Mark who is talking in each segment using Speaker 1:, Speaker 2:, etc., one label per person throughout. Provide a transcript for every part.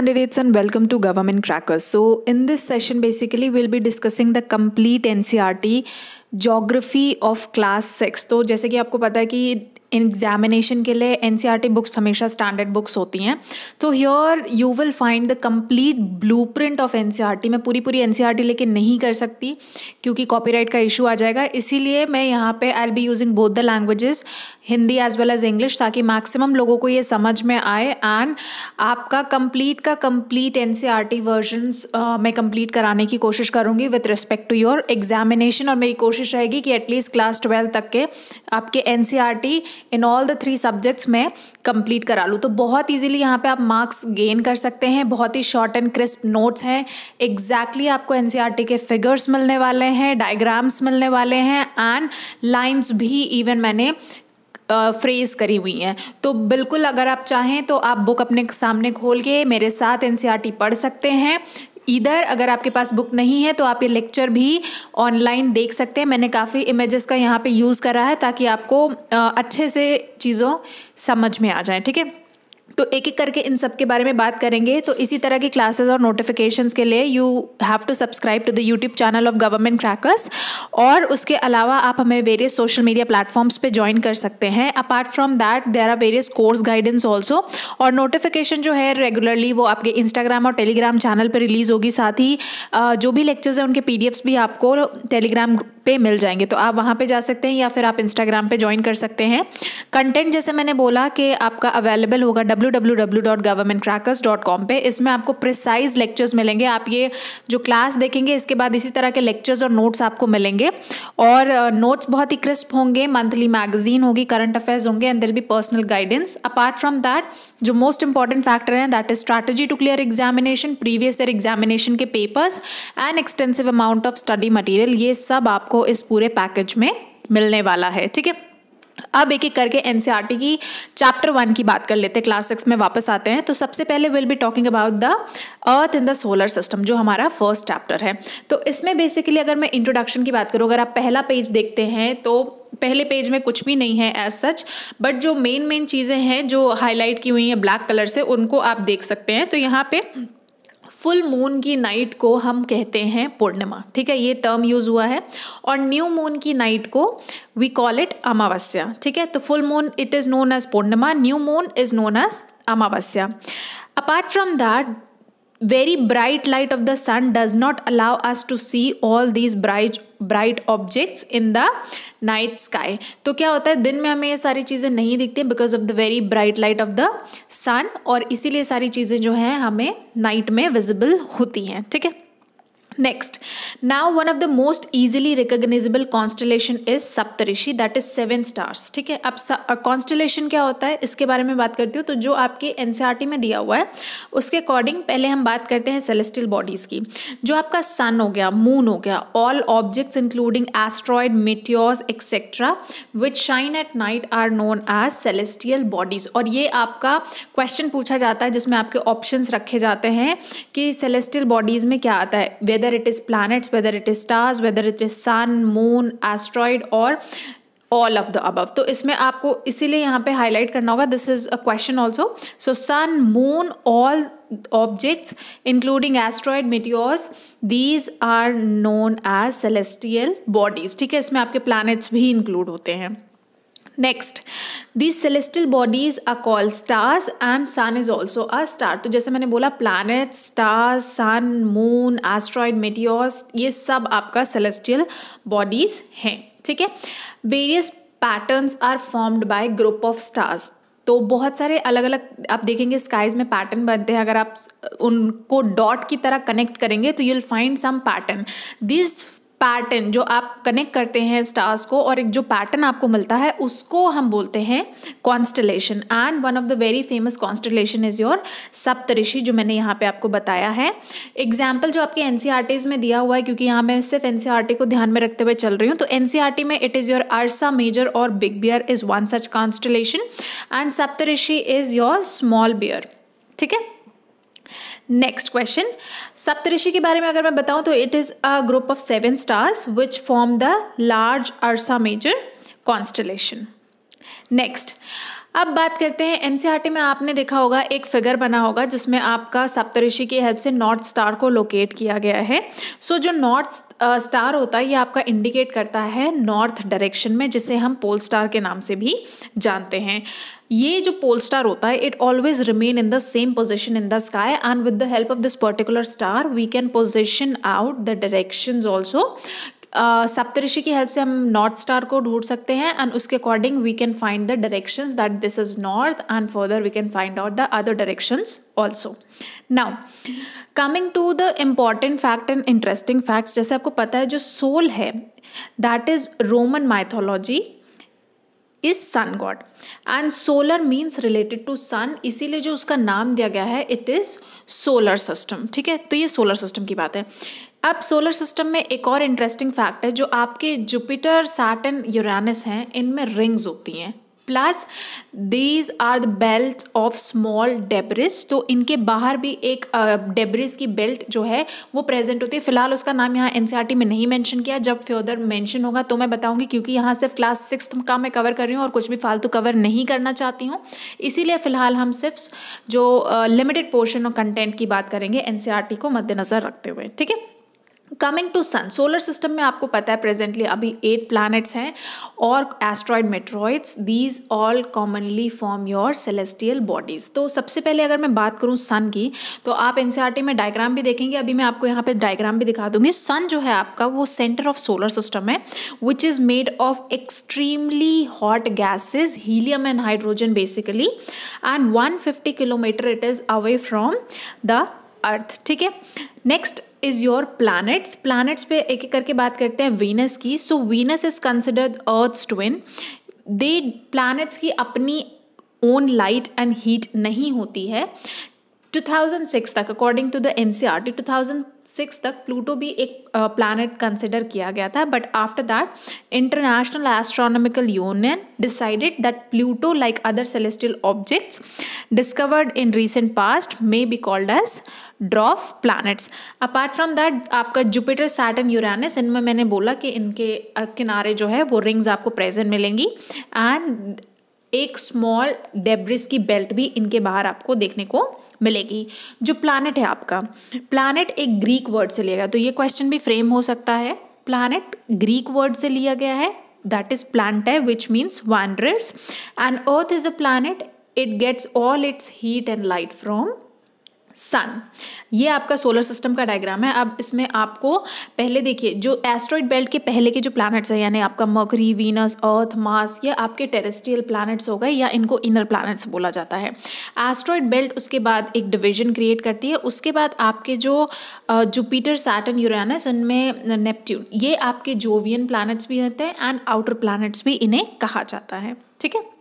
Speaker 1: candidates and welcome to Government Crackers. So in this session basically we'll be discussing the complete NCRT geography of class 6 तो जैसे कि आपको पता है कि एग्जामिनेशन के लिए एन बुक्स e हमेशा स्टैंडर्ड बुक्स होती हैं तो here you will find the complete blueprint of N मैं पूरी पूरी एन लेके नहीं कर सकती क्योंकि कॉपीराइट का इशू आ जाएगा इसीलिए मैं यहाँ पे I'll be using both the languages Hindi as well as English ताकि मैक्सिमम लोगों को ये समझ में आए एंड आपका कंप्लीट का complete N C R T version मैं कंप्लीट कराने की कोशिश करूँगी with respect to your examination और मेरी कोशिश रहेगी कि एटलीस्ट क्लास ट्वेल्व तक के आपके N C R T in all the three subjects मैं कंप्लीट करा लूँ तो बहुत ईजिली यहाँ पे आप मार्क्स गेन कर सकते हैं बहुत ही शॉर्ट एंड क्रिस्प नोट्स हैं एग्जैक्टली आपको एन e के फिगर्स मिलने वाले हैं डायग्राम्स मिलने वाले हैं एंड लाइन्स भी इवन मैंने फ्रेज़ करी हुई हैं तो बिल्कुल अगर आप चाहें तो आप बुक अपने सामने खोल के मेरे साथ एन e पढ़ सकते हैं इधर अगर आपके पास बुक नहीं है तो आप ये लेक्चर भी ऑनलाइन देख सकते हैं मैंने काफ़ी इमेजेस का यहाँ पे यूज़ करा है ताकि आपको अच्छे से चीज़ों समझ में आ जाए ठीक है तो एक एक करके इन सब के बारे में बात करेंगे तो इसी तरह की क्लासेस और नोटिफिकेशंस के लिए you have to subscribe to the YouTube channel of government crackers और उसके अलावा आप हमें वेरियस सोशल मीडिया प्लेटफॉर्म्स पे ज्वाइन कर सकते हैं apart from that there are various course guidance also और नोटिफिकेशन जो है रेगुलरली वो आपके इंस्टाग्राम और टेलीग्राम चैनल पर रिलीज़ होगी साथ ही जो भी लेक्चर्स हैं उनके पी भी आपको टेलीग्राम पे मिल जाएंगे तो आप वहाँ पे जा सकते हैं या फिर आप इंस्टाग्राम पे ज्वाइन कर सकते हैं कंटेंट जैसे मैंने बोला कि आपका अवेलेबल होगा W W W dot dot government crackers com पे इसमें आपको प्रिसाइज लेक्चर्स मिलेंगे आप ये जो क्लास देखेंगे इसके बाद इसी तरह के लेक्चर्स और नोट्स आपको मिलेंगे और नोट्स बहुत ही क्रिस्प होंगे मंथली मैगजीन होगी करंट अफेयर्स होंगे and will be personal guidance apart from that जो मोस्ट इंपॉर्टेंट फैक्टर हैं that is strategy to clear examination previous year examination के papers and extensive amount of study material ये सब आप आपको इस पूरे पैकेज में मिलने वाला है ठीक है अब एक एक करके एन e की चैप्टर वन की बात कर लेते हैं क्लास सिक्स में वापस आते हैं तो सबसे पहले will be talking about the earth in the solar system जो हमारा फर्स्ट चैप्टर है तो इसमें बेसिकली अगर मैं इंट्रोडक्शन की बात करूँ अगर आप पहला पेज देखते हैं तो पहले पेज में कुछ भी नहीं है एज सच बट जो मेन मेन चीज़ें हैं जो हाईलाइट की हुई हैं ब्लैक कलर से उनको आप देख सकते हैं तो यहाँ पे फुल मून की नाइट को हम कहते हैं पूर्णिमा ठीक है ये टर्म यूज़ हुआ है और न्यू मून की नाइट को वी कॉल इट अमावस्या ठीक है तो full moon it is known as Purnima new moon is known as Amavasya apart from that very bright light of the sun does not allow us to see all these bright bright objects in the night sky तो क्या होता है दिन में हमें ये सारी चीज़ें नहीं दिखती because of the very bright light of the sun और इसीलिए सारी चीज़ें जो हैं हमें नाइट में विजिबल होती हैं ठीक है Next, now one of the most easily recognizable constellation is Saptarishi that is seven stars ठीक है अब कॉन्स्टलेशन क्या होता है इसके बारे में बात करती हूँ तो जो आपके एन e में दिया हुआ है उसके अकॉर्डिंग पहले हम बात करते हैं सेलेस्टियल बॉडीज़ की जो आपका सन हो गया मून हो गया all objects including asteroid meteors etcetera which shine at night are known as celestial bodies और ये आपका क्वेश्चन पूछा जाता है जिसमें आपके ऑप्शन रखे जाते हैं कि सेलेस्टियल बॉडीज़ में क्या आता है whether it is planets, whether it is stars, whether it is sun, moon, asteroid, or all of the above तो इसमें आपको इसीलिए यहाँ पे हाईलाइट करना होगा this is a question also so sun moon all objects including asteroid meteors these are known as celestial bodies ठीक है इसमें आपके प्लानट्स भी इंक्लूड होते हैं next this celestial bodies are call stars and sun is also a star तो जैसे मैंने बोला planet stars sun moon asteroid meteors ये सब आपका सेलेस्टियल बॉडीज हैं ठीक है various patterns are formed by group of stars तो बहुत सारे अलग अलग आप देखेंगे स्काइज में पैटर्न बनते हैं अगर आप उनको डॉट की तरह कनेक्ट करेंगे तो you will find some pattern this pattern जो आप कनेक्ट करते हैं स्टार्स को और एक जो पैटर्न आपको मिलता है उसको हम बोलते हैं constellation and one of the very famous constellation is your Saptarishi जो मैंने यहाँ पे आपको बताया है एग्जाम्पल जो आपके एन e में दिया हुआ है क्योंकि यहाँ मैं सिर्फ एन e को ध्यान में रखते हुए चल रही हूँ तो एन e में it is your Ursa Major और big bear is one such constellation and Saptarishi is your small bear ठीक है नेक्स्ट क्वेश्चन सप्तऋषि के बारे में अगर मैं बताऊं तो it is a group of seven stars which form the large Ursa Major constellation next अब बात करते हैं एनसीईआरटी में आपने देखा होगा एक फिगर बना होगा जिसमें आपका सप्तऋषि की हेल्प से नॉर्थ स्टार को लोकेट किया गया है सो so, जो नॉर्थ स्टार होता है ये आपका इंडिकेट करता है नॉर्थ डायरेक्शन में जिसे हम पोल स्टार के नाम से भी जानते हैं ये जो पोल स्टार होता है it always remain in the same position in the sky and with the help of this particular star we can position out the direction also Saptarishi की हेल्प से हम नॉर्थ स्टार को ढूंढ सकते हैं एंड उसके according we can find the direction that this is north and further we can find out the other direction also now coming to the important fact and interesting facts जैसे आपको पता है जो सोल है that is Roman mythology is sun god and solar means related to sun इसीलिए जो उसका नाम दिया गया है इट इज़ सोलर सिस्टम ठीक है तो ये सोलर सिस्टम की बात है अब सोलर सिस्टम में एक और इंटरेस्टिंग फैक्ट है जो आपके जुपिटर सैटन यूरानस हैं इनमें रिंग्स होती हैं plus these are the belt of small debris तो इनके बाहर भी एक डेब्रिस uh, की बेल्ट जो है वो प्रेजेंट होती है फिलहाल उसका नाम यहाँ एनसीईआरटी e में नहीं मेंशन किया जब फ्योदर मेंशन होगा तो मैं बताऊंगी क्योंकि यहाँ सिर्फ क्लास सिक्स का मैं कवर कर रही हूँ और कुछ भी फालतू कवर नहीं करना चाहती हूँ इसीलिए फ़िलहाल हम सिर्फ जो लिमिटेड पोर्शन और कंटेंट की बात करेंगे एन e को मद्देनज़र रखते हुए ठीक है coming to sun solar system में आपको पता है प्रेजेंटली अभी एट प्लैनेट्स हैं और asteroid meteoroids these all commonly form your celestial bodies तो सबसे पहले अगर मैं बात करूँ सन की तो आप एन e में डायग्राम भी देखेंगे अभी मैं आपको यहाँ पर डायग्राम भी दिखा दूंगी सन जो है आपका वो सेंटर ऑफ सोलर सिस्टम है which is made of extremely hot gases helium and hydrogen basically and one fifty kilometre it is away from the earth ठीक है next is your planets planets पे एक एक करके बात करते हैं वीनस की so Venus is considered earth twin they planets की अपनी ओन लाइट एंड हीट नहीं होती है 2006 तक according to the N six तक प्लूटो भी एक प्लानट uh, कंसिडर किया गया था but after that International Astronomical Union decided that Pluto like other celestial objects discovered in recent past may be called as dwarf planets apart from that आपका Jupiter Saturn Uranus इनमें मैंने बोला कि इनके uh, किनारे जो है वो रिंग्स आपको प्रेजेंट मिलेंगी एंड एक स्मॉल डेब्रिस की बेल्ट भी इनके बाहर आपको देखने को मिलेगी जो प्लानट है आपका प्लानट एक ग्रीक वर्ड से लेगा तो ये क्वेश्चन भी फ्रेम हो सकता है प्लानट ग्रीक वर्ड से लिया गया है दैट इज प्लानट है which means wanderer and earth is a planet it gets all its heat and light from sun ये आपका सोलर सिस्टम का डायग्राम है अब इसमें आपको पहले देखिए जो एस्ट्रॉइड बेल्ट के पहले के जो प्लैनेट्स हैं यानी आपका मकरी वीनस अर्थ मास ये आपके टेरेस्ट्रियल प्लैनेट्स हो गए या इनको इनर प्लैनेट्स बोला जाता है एस्ट्रॉइड बेल्ट उसके बाद एक डिवीजन क्रिएट करती है उसके बाद आपके जो जुपीटर सैटन यूरानस इनमें नेपट्ट्यून ये आपके जोवियन प्लानट्स भी होते हैं एंड आउटर प्लानट्स भी इन्हें कहा जाता है ठीक है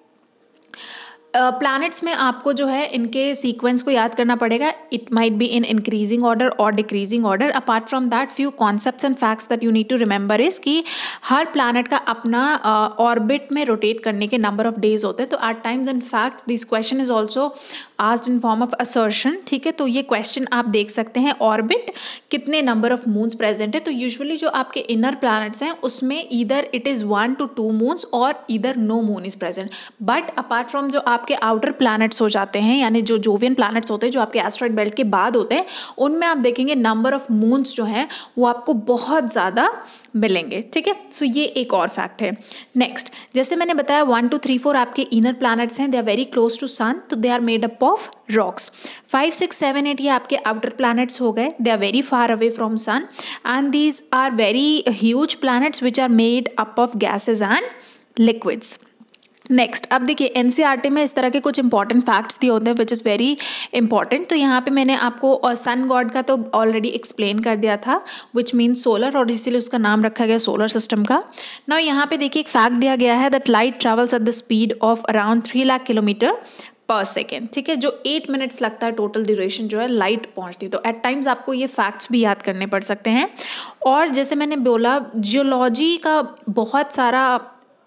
Speaker 1: प्लैनेट्स uh, में आपको जो है इनके सीक्वेंस को याद करना पड़ेगा it might be in increasing order और decreasing order apart from that few concept and facts that you need to remember is कि हर प्लानट का अपना ऑर्बिट uh, में रोटेट करने के नंबर ऑफ डेज होते हैं तो eight times and facts this question is also asked in form of assertion ठीक है तो ये क्वेश्चन आप देख सकते हैं ऑर्बिट कितने नंबर ऑफ मून्स प्रेजेंट है तो यूजुअली जो आपके इनर प्लानट्स हैं उसमें इधर it is one two two moons और इधर no moon is present but apart from जो आपके आउटर प्लानट्स हो जाते हैं यानी जो जोवियन प्लानट्स होते हैं जो आपके एस्ट्रॉइड बेल्ट के बाद होते हैं उनमें आप देखेंगे नंबर ऑफ मून्स जो हैं वो आपको बहुत ज़्यादा मिलेंगे ठीक है सो ये एक और फैक्ट है नेक्स्ट जैसे मैंने बताया वन टू थ्री फोर आपके इनर प्लानट्स हैं they are very close to sun तो they are made up of rocks five six seven eight ये आपके आउटर प्लानट्स हो गए they are very far away from sun and these are very huge planets which are made up of gases and liquids next अब देखिए NCERT e में इस तरह के कुछ इंपॉर्टेंट फैक्ट्स दिए होते हैं विच इज़ वेरी इंपॉर्टेंट तो यहाँ पे मैंने आपको सन uh, गॉड का तो ऑलरेडी एक्सप्लेन कर दिया था विच मीन्स सोलर और इसीलिए उसका नाम रखा गया सोलर सिस्टम का ना यहाँ पे देखिए एक फैक्ट दिया गया है that light travels at the speed of around three lakh kilometre per second ठीक है जो एट मिनट्स लगता है टोटल ड्यूरेशन जो है लाइट पहुंचती है तो एट टाइम्स आपको ये फैक्ट्स भी याद करने पड़ सकते हैं और जैसे मैंने बोला जियोलॉजी का बहुत सारा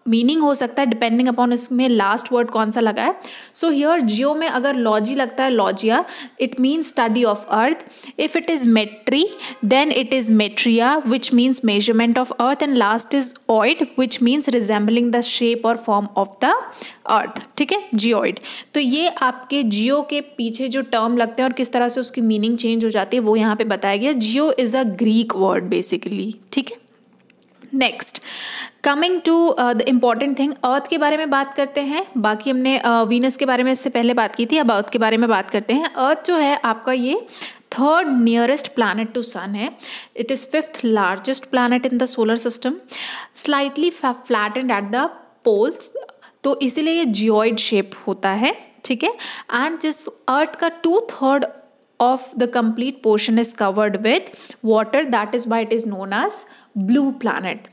Speaker 1: मीनिंग हो सकता है डिपेंडिंग अपॉन इसमें लास्ट वर्ड कौन सा लगा है सो हियर जियो में अगर लॉजी लगता है logia it means study of earth if it is metry then it is metria which means measurement of earth and last is oid which means resembling the shape और form of the earth ठीक है geoid तो ये आपके जियो के पीछे जो term लगते हैं और किस तरह से उसकी मीनिंग चेंज हो जाती है वो यहाँ पे बताया गया geo is a Greek word basically ठीक है next coming to the important thing earth के बारे में बात करते हैं बाकी हमने वीनस uh, के बारे में इससे पहले बात की थी अब अर्थ के बारे में बात करते हैं अर्थ जो है आपका ये third nearest planet to sun है it is fifth largest planet in the solar system slightly flat and at the poles तो इसीलिए ये जियोइड शेप होता है ठीक है एंड जिस अर्थ का two third of the complete portion is covered with water that is by it is known as blue planet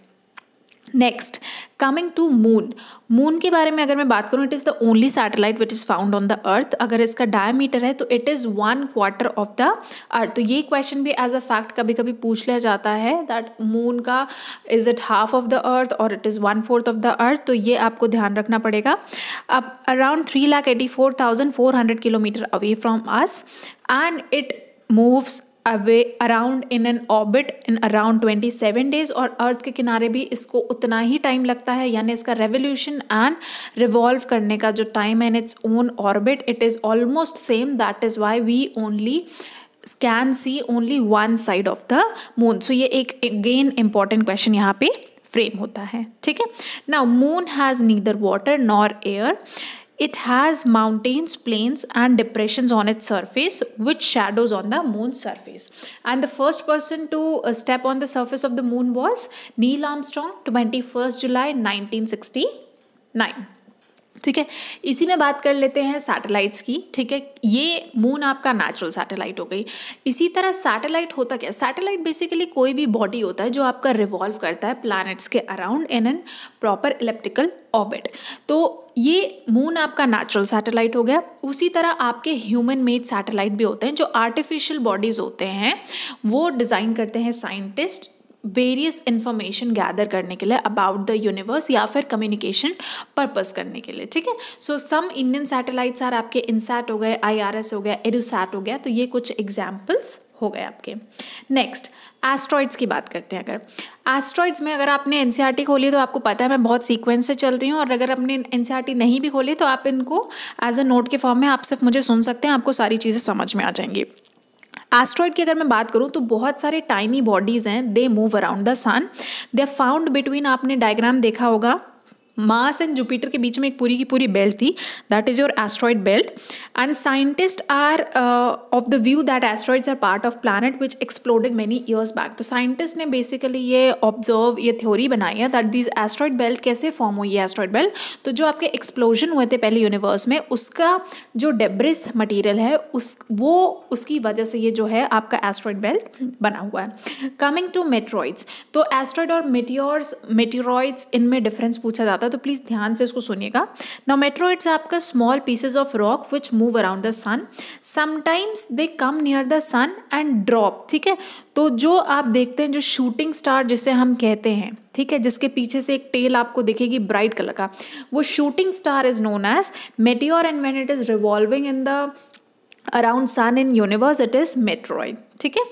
Speaker 1: next coming to moon moon के बारे में अगर मैं बात करूँ it is the only satellite which is found on the earth अगर इसका diameter है तो it is one quarter of the earth तो ये क्वेश्चन भी एज अ फैक्ट कभी कभी पूछ लिया जाता है दैट मून का is it half of the earth और it is one fourth of the earth तो ये आपको ध्यान रखना पड़ेगा अब around three lakh eighty four thousand four hundred kilometre away from us and it moves away around in an orbit in around 27 days और earth के किनारे भी इसको उतना ही टाइम लगता है यानी इसका रेवोल्यूशन एंड रिवॉल्व करने का जो time and its own orbit it is almost same that is why we only can see only one side of the moon so ये एक अगेन इंपॉर्टेंट क्वेश्चन यहाँ पे फ्रेम होता है ठीक है ना moon has neither water nor air It has mountains, plains and depressions on its surface which shadows on the moon's surface. And the first person to uh, step on the surface of the moon was Neil Armstrong 21st July 1969. ठीक है इसी में बात कर लेते हैं satellites की ठीक है ये मून आपका नेचुरल सैटेलाइट हो गई इसी तरह सैटेलाइट होता क्या सैटेलाइट बेसिकली कोई भी बॉडी होता है जो आपका रिवॉल्व करता है प्लैनेट्स के around in an proper elliptical orbit तो ये मून आपका नेचुरल सैटेलाइट हो गया उसी तरह आपके ह्यूमन मेड सैटेलाइट भी होते हैं जो आर्टिफिशियल बॉडीज़ होते हैं वो डिज़ाइन करते हैं साइंटिस्ट वेरियस इन्फॉर्मेशन गैदर करने के लिए अबाउट द यूनिवर्स या फिर कम्युनिकेशन पर्पज़ करने के लिए ठीक है so some Indian satellites are आपके इनसैट हो गए आईआरएस हो गया एडोसैट हो गया तो ये कुछ एग्जाम्पल्स हो गए आपके नेक्स्ट एस्ट्रॉइड्स की बात करते हैं अगर एस्ट्रॉइड्स में अगर आपने एन e खोली तो आपको पता है मैं बहुत सीक्वेंस से चल रही हूँ और अगर आपने एन e नहीं भी खोली तो आप इनको एज अ नोट के फॉर्म में आप सिर्फ मुझे सुन सकते हैं आपको सारी चीज़ें समझ में आ जाएंगी एस्ट्रॉयड की अगर मैं बात करूँ तो बहुत सारे टाइनी बॉडीज़ हैं they move around the sun they found between आपने डायग्राम देखा होगा मास एंड जुपिटर के बीच में एक पूरी की पूरी बेल्ट थी that is your asteroid belt and scientist are of the view that asteroids are part of planet which exploded many years back तो साइंटिस्ट ने बेसिकली ये ऑब्जर्व ये थ्योरी बनाई है दैट दिस एस्ट्रॉयड बेल्ट कैसे form हुई है asteroid belt तो जो आपके एक्सप्लोजन हुए थे पहले यूनिवर्स में उसका जो डेब्रिस मटीरियल है उस वो उसकी वजह से ये जो है आपका एस्ट्रॉयड बेल्ट बना हुआ है कमिंग टू मेट्रॉइड्स तो एस्ट्रॉयड और मेटियोर्स मेटिरॉइड्स इनमें डिफरेंस पूछा जाता है है तो प्लीज़ ध्यान से इसको सुनिएगा नाउ मेट्रोइड्स आपका small pieces of rock which move around the sun sometimes they come near the sun and drop ठीक है तो जो आप देखते हैं जो शूटिंग स्टार जिसे हम कहते हैं ठीक है जिसके पीछे से एक टेल आपको दिखेगी ब्राइट कलर का वो shooting star is known as meteor and when it is revolving in the around sun in universe it is meteoroid ठीक है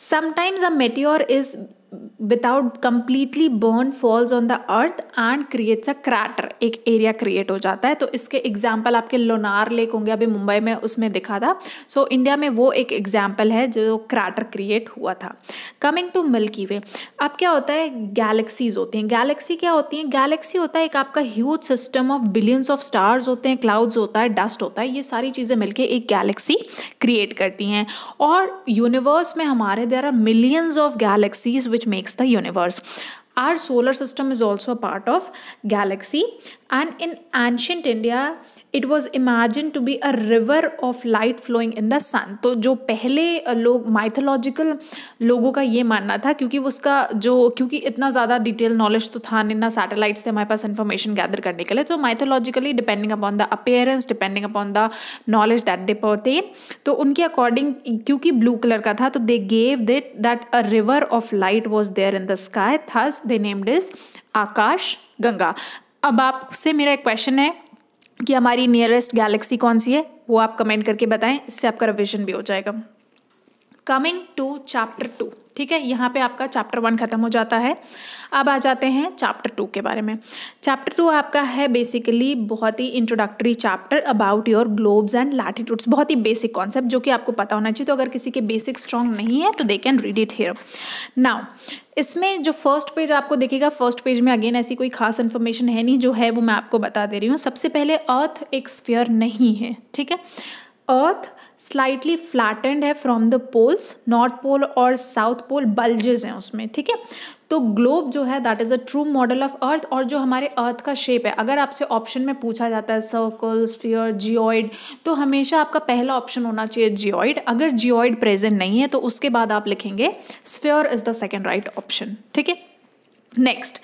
Speaker 1: sometimes a meteor is without completely burn falls on the earth and creates a crater एक area create हो जाता है तो इसके example आपके Lonar lake होंगे अभी मुंबई में उसमें दिखा था सो so, इंडिया में वो एक एग्जाम्पल है जो क्रैटर क्रिएट हुआ था कमिंग टू मिल्की वे अब क्या होता है गैलेक्सीज होती हैं गैलेक्सी क्या होती हैं गैलेक्सी होता है एक आपका huge system of billions of stars होते हैं क्लाउड्स होता है डस्ट होता है ये सारी चीज़ें मिलकर एक गैलेक्सी क्रिएट करती हैं और यूनिवर्स में हमारे there are millions of galaxies which makes the universe our solar system is also a part of galaxy and in ancient india it was imagine to be a river of light flowing in the sun तो जो पहले लोग mythological लोगों का ये मानना था क्योंकि उसका जो क्योंकि इतना ज़्यादा डिटेल नॉलेज तो था नहीं ना सैटेलाइट्स से हमारे पास इन्फॉर्मेशन गैदर करने के लिए तो mythologically depending upon the appearance depending upon the knowledge that they पोते तो उनके अकॉर्डिंग क्योंकि ब्लू कलर का था तो they gave it that a river of light was there in the sky thus they named is Akash Ganga अब आपसे मेरा एक क्वेश्चन है कि हमारी नियरेस्ट गैलेक्सी कौन सी है वो आप कमेंट करके बताएं इससे आपका रिविजन भी हो जाएगा कमिंग टू चैप्टर टू ठीक है यहाँ पे आपका चैप्टर वन ख़त्म हो जाता है अब आ जाते हैं चैप्टर टू के बारे में चैप्टर टू आपका है बेसिकली बहुत ही introductory chapter about your globes and latitudes बहुत ही बेसिक कॉन्सेप्ट जो कि आपको पता होना चाहिए तो अगर किसी के बेसिक स्ट्रॉन्ग नहीं है तो they can read it here now इसमें जो फर्स्ट पेज आपको देखेगा फर्स्ट पेज में अगेन ऐसी कोई खास इन्फॉर्मेशन है नहीं जो है वो मैं आपको बता दे रही हूँ सबसे पहले अर्थ एक स्फियर नहीं है ठीक है अर्थ स्लाइटली फ्लैटेंड है from the poles North Pole और साउथ पोल बल्जेज हैं उसमें ठीक है तो ग्लोब जो है that is a true model of earth और जो हमारे अर्थ का शेप है अगर आपसे ऑप्शन में पूछा जाता है सर्कल स्फीयर जियोइड तो हमेशा आपका पहला ऑप्शन होना चाहिए जियोइड अगर जियोइड प्रेजेंट नहीं है तो उसके बाद आप लिखेंगे sphere is the second right option ठीक है नेक्स्ट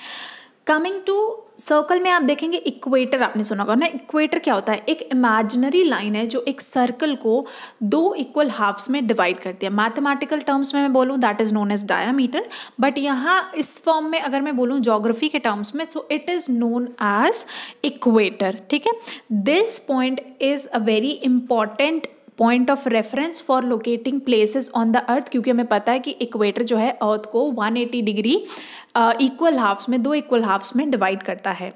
Speaker 1: कमिंग टू सर्कल में आप देखेंगे इक्वेटर आपने सुना होगा ना इक्वेटर क्या होता है एक इमेजनरी लाइन है जो एक सर्कल को दो इक्वल हाफ्स में डिवाइड करती है मैथमेटिकल टर्म्स में मैं बोलूँ that is known as diameter but यहाँ इस फॉर्म में अगर मैं बोलूँ जोग्राफी के टर्म्स में so it is known as equator ठीक है this point is a very important point of reference for locating places on the earth क्योंकि हमें पता है कि इक्वेटर जो है अर्थ को 180 डिग्री इक्वल हाफ्स में दो इक्वल हाफ्स में डिवाइड करता है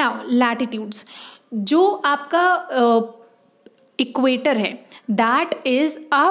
Speaker 1: नाउ लैटिट्यूड्स जो आपका इक्वेटर uh, है that is a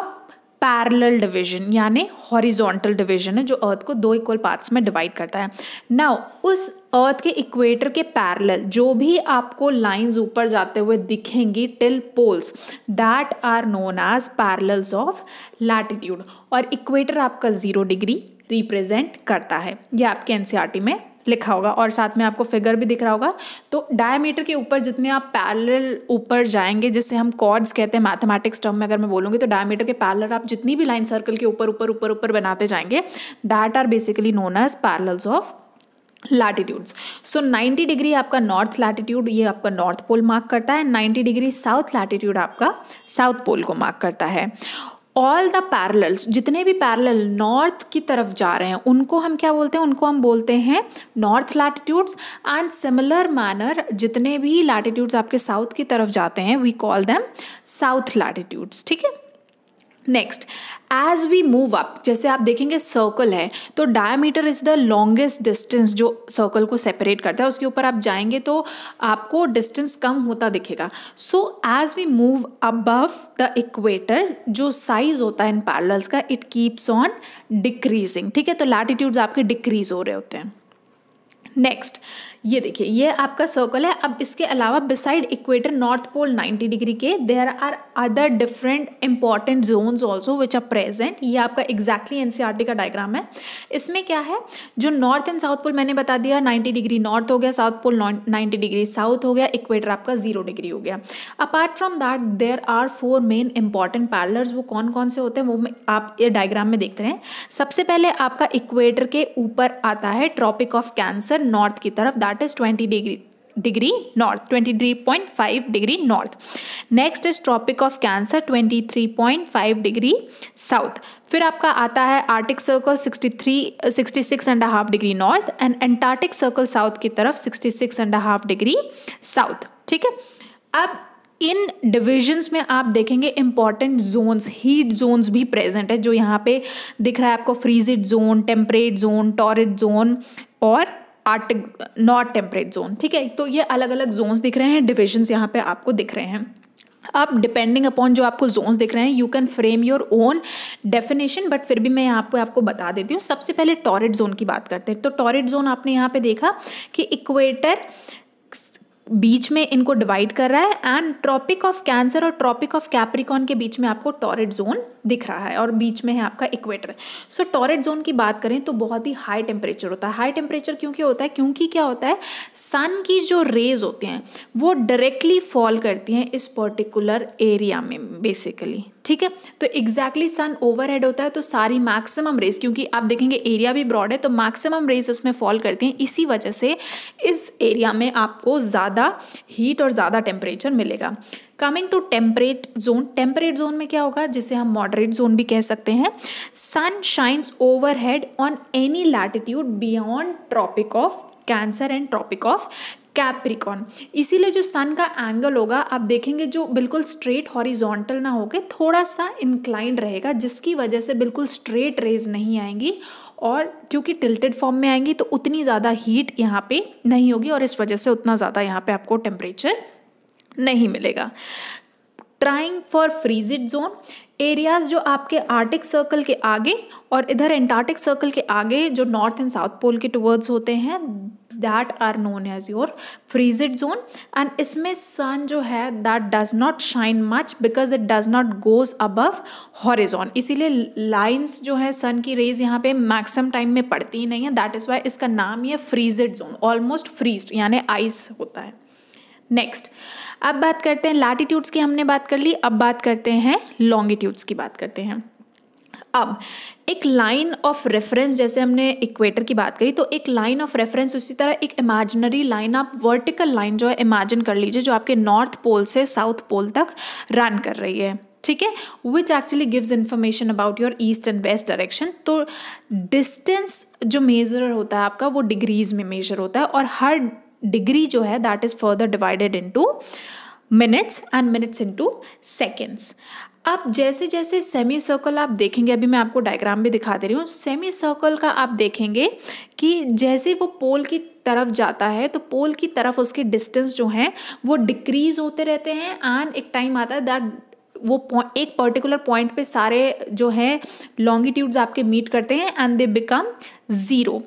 Speaker 1: parallel division यानी हॉरिजॉन्टल डिवीजन है जो अर्थ को दो इक्वल पार्ट्स में डिवाइड करता है नाउ उस अर्थ के इक्वेटर के पैरल जो भी आपको लाइंस ऊपर जाते हुए दिखेंगी till poles that are known as parallels of latitude और इक्वेटर आपका ज़ीरो डिग्री रिप्रेजेंट करता है ये आपके एन e में लिखा होगा और साथ में आपको फिगर भी दिख रहा होगा तो डायमीटर के ऊपर जितने आप पैरेलल ऊपर जाएंगे जिससे हम कॉर्ड्स कहते हैं मैथमेटिक्स टर्म में अगर मैं बोलूँगी तो डायमीटर के पैरेलल आप जितनी भी लाइन सर्कल के ऊपर ऊपर ऊपर ऊपर बनाते जाएंगे that are basically known as parallels of latitudes so 90 degree आपका नॉर्थ लैटिट्यूड ये आपका नॉर्थ पोल मार्क करता है 90 डिग्री साउथ लैटिट्यूड आपका साउथ पोल को मार्क करता है ऑल द पैरल्स जितने भी पैरल नॉर्थ की तरफ जा रहे हैं उनको हम क्या बोलते हैं उनको हम बोलते हैं north latitudes and similar manner जितने भी लैटिट्यूड्स आपके साउथ की तरफ जाते हैं we call them south latitudes ठीक है next as we move up जैसे आप देखेंगे सर्कल है तो diameter is the longest distance जो सर्कल को सेपरेट करता है उसके ऊपर आप जाएंगे तो आपको डिस्टेंस कम होता दिखेगा so as we move above the equator जो साइज होता है इन पैरल्स का इट कीप्स ऑन डिक्रीजिंग ठीक है तो लैटिट्यूड्स आपके डिक्रीज हो रहे होते हैं नेक्स्ट ये देखिए ये आपका सर्कल है अब इसके अलावा beside equator north pole 90 degree के there are other different important zones also which are present ये आपका एग्जैक्टली एनसीईआरटी e का डायग्राम है इसमें क्या है जो नॉर्थ एंड साउथ पोल मैंने बता दिया 90 डिग्री नॉर्थ हो गया south pole ninety degree south हो गया इक्वेटर आपका जीरो डिग्री हो गया apart from that there are four main important parallels वो कौन कौन से होते हैं वो आप ये डायग्राम में देखते रहें सबसे पहले आपका इक्वेटर के ऊपर आता है ट्रॉपिक ऑफ कैंसर नॉर्थ की तरफ that is twenty degree degree north twenty three point five degree north next is tropic of cancer twenty three point five degree south फिर आपका आता है arctic circle sixty three sixty six and half degree north and antarctic circle south की तरफ sixty six and half degree south ठीक है अब इन डिविजन्स में आप देखेंगे इंपॉर्टेंट जोन्स हीट जोन्स भी प्रेजेंट है जो यहाँ पे दिख रहा है आपको frigid zone temperate zone torrid zone और आर्ट नॉट टेम्परेट जोन ठीक है तो ये अलग अलग जोन्स दिख रहे हैं डिविजन्स यहाँ पे आपको दिख रहे हैं अब डिपेंडिंग अपॉन जो आपको जोन्स दिख रहे हैं you can frame your own definition but फिर भी मैं यहाँ पे आपको बता देती हूँ सबसे पहले टॉरेट जोन की बात करते हैं तो टॉरेट जोन आपने यहाँ पे देखा कि इक्वेटर बीच में इनको डिवाइड कर रहा है एंड ट्रॉपिक ऑफ कैंसर और ट्रॉपिक ऑफ कैप्रिकॉन के बीच में आपको टॉरेट जोन दिख रहा है और बीच में है आपका इक्वेटर सो टॉरेट जोन की बात करें तो बहुत ही हाई टेम्परेचर होता है हाई टेम्परेचर क्योंकि होता है क्योंकि क्या होता है सन की जो रेज होते हैं वो डायरेक्टली फॉल करती हैं इस पर्टिकुलर एरिया में बेसिकली ठीक है तो एग्जैक्टली सन ओवरहेड होता है तो सारी मैक्सिमम रेस क्योंकि आप देखेंगे एरिया भी ब्रॉड है तो मैक्सिमम रेस उसमें फॉल करती हैं इसी वजह से इस एरिया में आपको ज़्यादा हीट और ज़्यादा टेम्परेचर मिलेगा coming to temperate zone temperate zone में क्या होगा जिसे हम मॉडरेट जोन भी कह सकते हैं sun shines overhead on any latitude beyond tropic of cancer and tropic of capricorn इसीलिए जो सन का एंगल होगा आप देखेंगे जो बिल्कुल स्ट्रेट हॉरिजॉन्टल ना होके थोड़ा सा इंक्लाइंड रहेगा जिसकी वजह से बिल्कुल स्ट्रेट रेज नहीं आएंगी और क्योंकि टिल्टेड फॉर्म में आएंगी तो उतनी ज़्यादा हीट यहाँ पे नहीं होगी और इस वजह से उतना ज़्यादा यहाँ पे आपको टेम्परेचर नहीं मिलेगा trying for frigid zone areas जो आपके आर्टिक सर्कल के आगे और इधर एंटार्टिक सर्कल के आगे जो नॉर्थ एंड साउथ पोल के टूवर्ड्स होते हैं that are known as your frigid zone and इसमें सन जो है that does not shine much because it does not goes above horizon इसीलिए लाइन्स जो है सन की रेज यहाँ पे मैक्सिमम टाइम में पड़ती ही नहीं है दैट इज़ वाई इसका नाम ही है फ्रीजिड जोन ऑलमोस्ट फ्रीज यानी आइस होता है नेक्स्ट अब बात करते हैं लैटिट्यूड्स की हमने बात कर ली अब बात करते हैं लॉन्गिट्यूड्स की बात करते हैं अब एक लाइन ऑफ रेफरेंस जैसे हमने इक्वेटर की बात करी तो एक लाइन ऑफ रेफरेंस उसी तरह एक इमेजनरी लाइन आप वर्टिकल लाइन जो है इमेजिन कर लीजिए जो आपके नॉर्थ पोल से साउथ पोल तक रन कर रही है ठीक है which actually gives information about your east and west direction तो डिस्टेंस जो मेजर होता है आपका वो डिग्रीज में मेजर होता है और हर डिग्री जो है that is further divided into minutes and minutes into seconds अब जैसे जैसे सेमी सर्कल आप देखेंगे अभी मैं आपको डायग्राम भी दिखा दे रही हूँ सेमी सर्कल का आप देखेंगे कि जैसे वो पोल की तरफ जाता है तो पोल की तरफ उसके डिस्टेंस जो हैं वो डिक्रीज होते रहते हैं एंड एक टाइम आता है दैट वो एक पर्टिकुलर पॉइंट पे सारे जो हैं लॉन्गिट्यूड्स आपके मीट करते हैं एंड दे बिकम ज़ीरो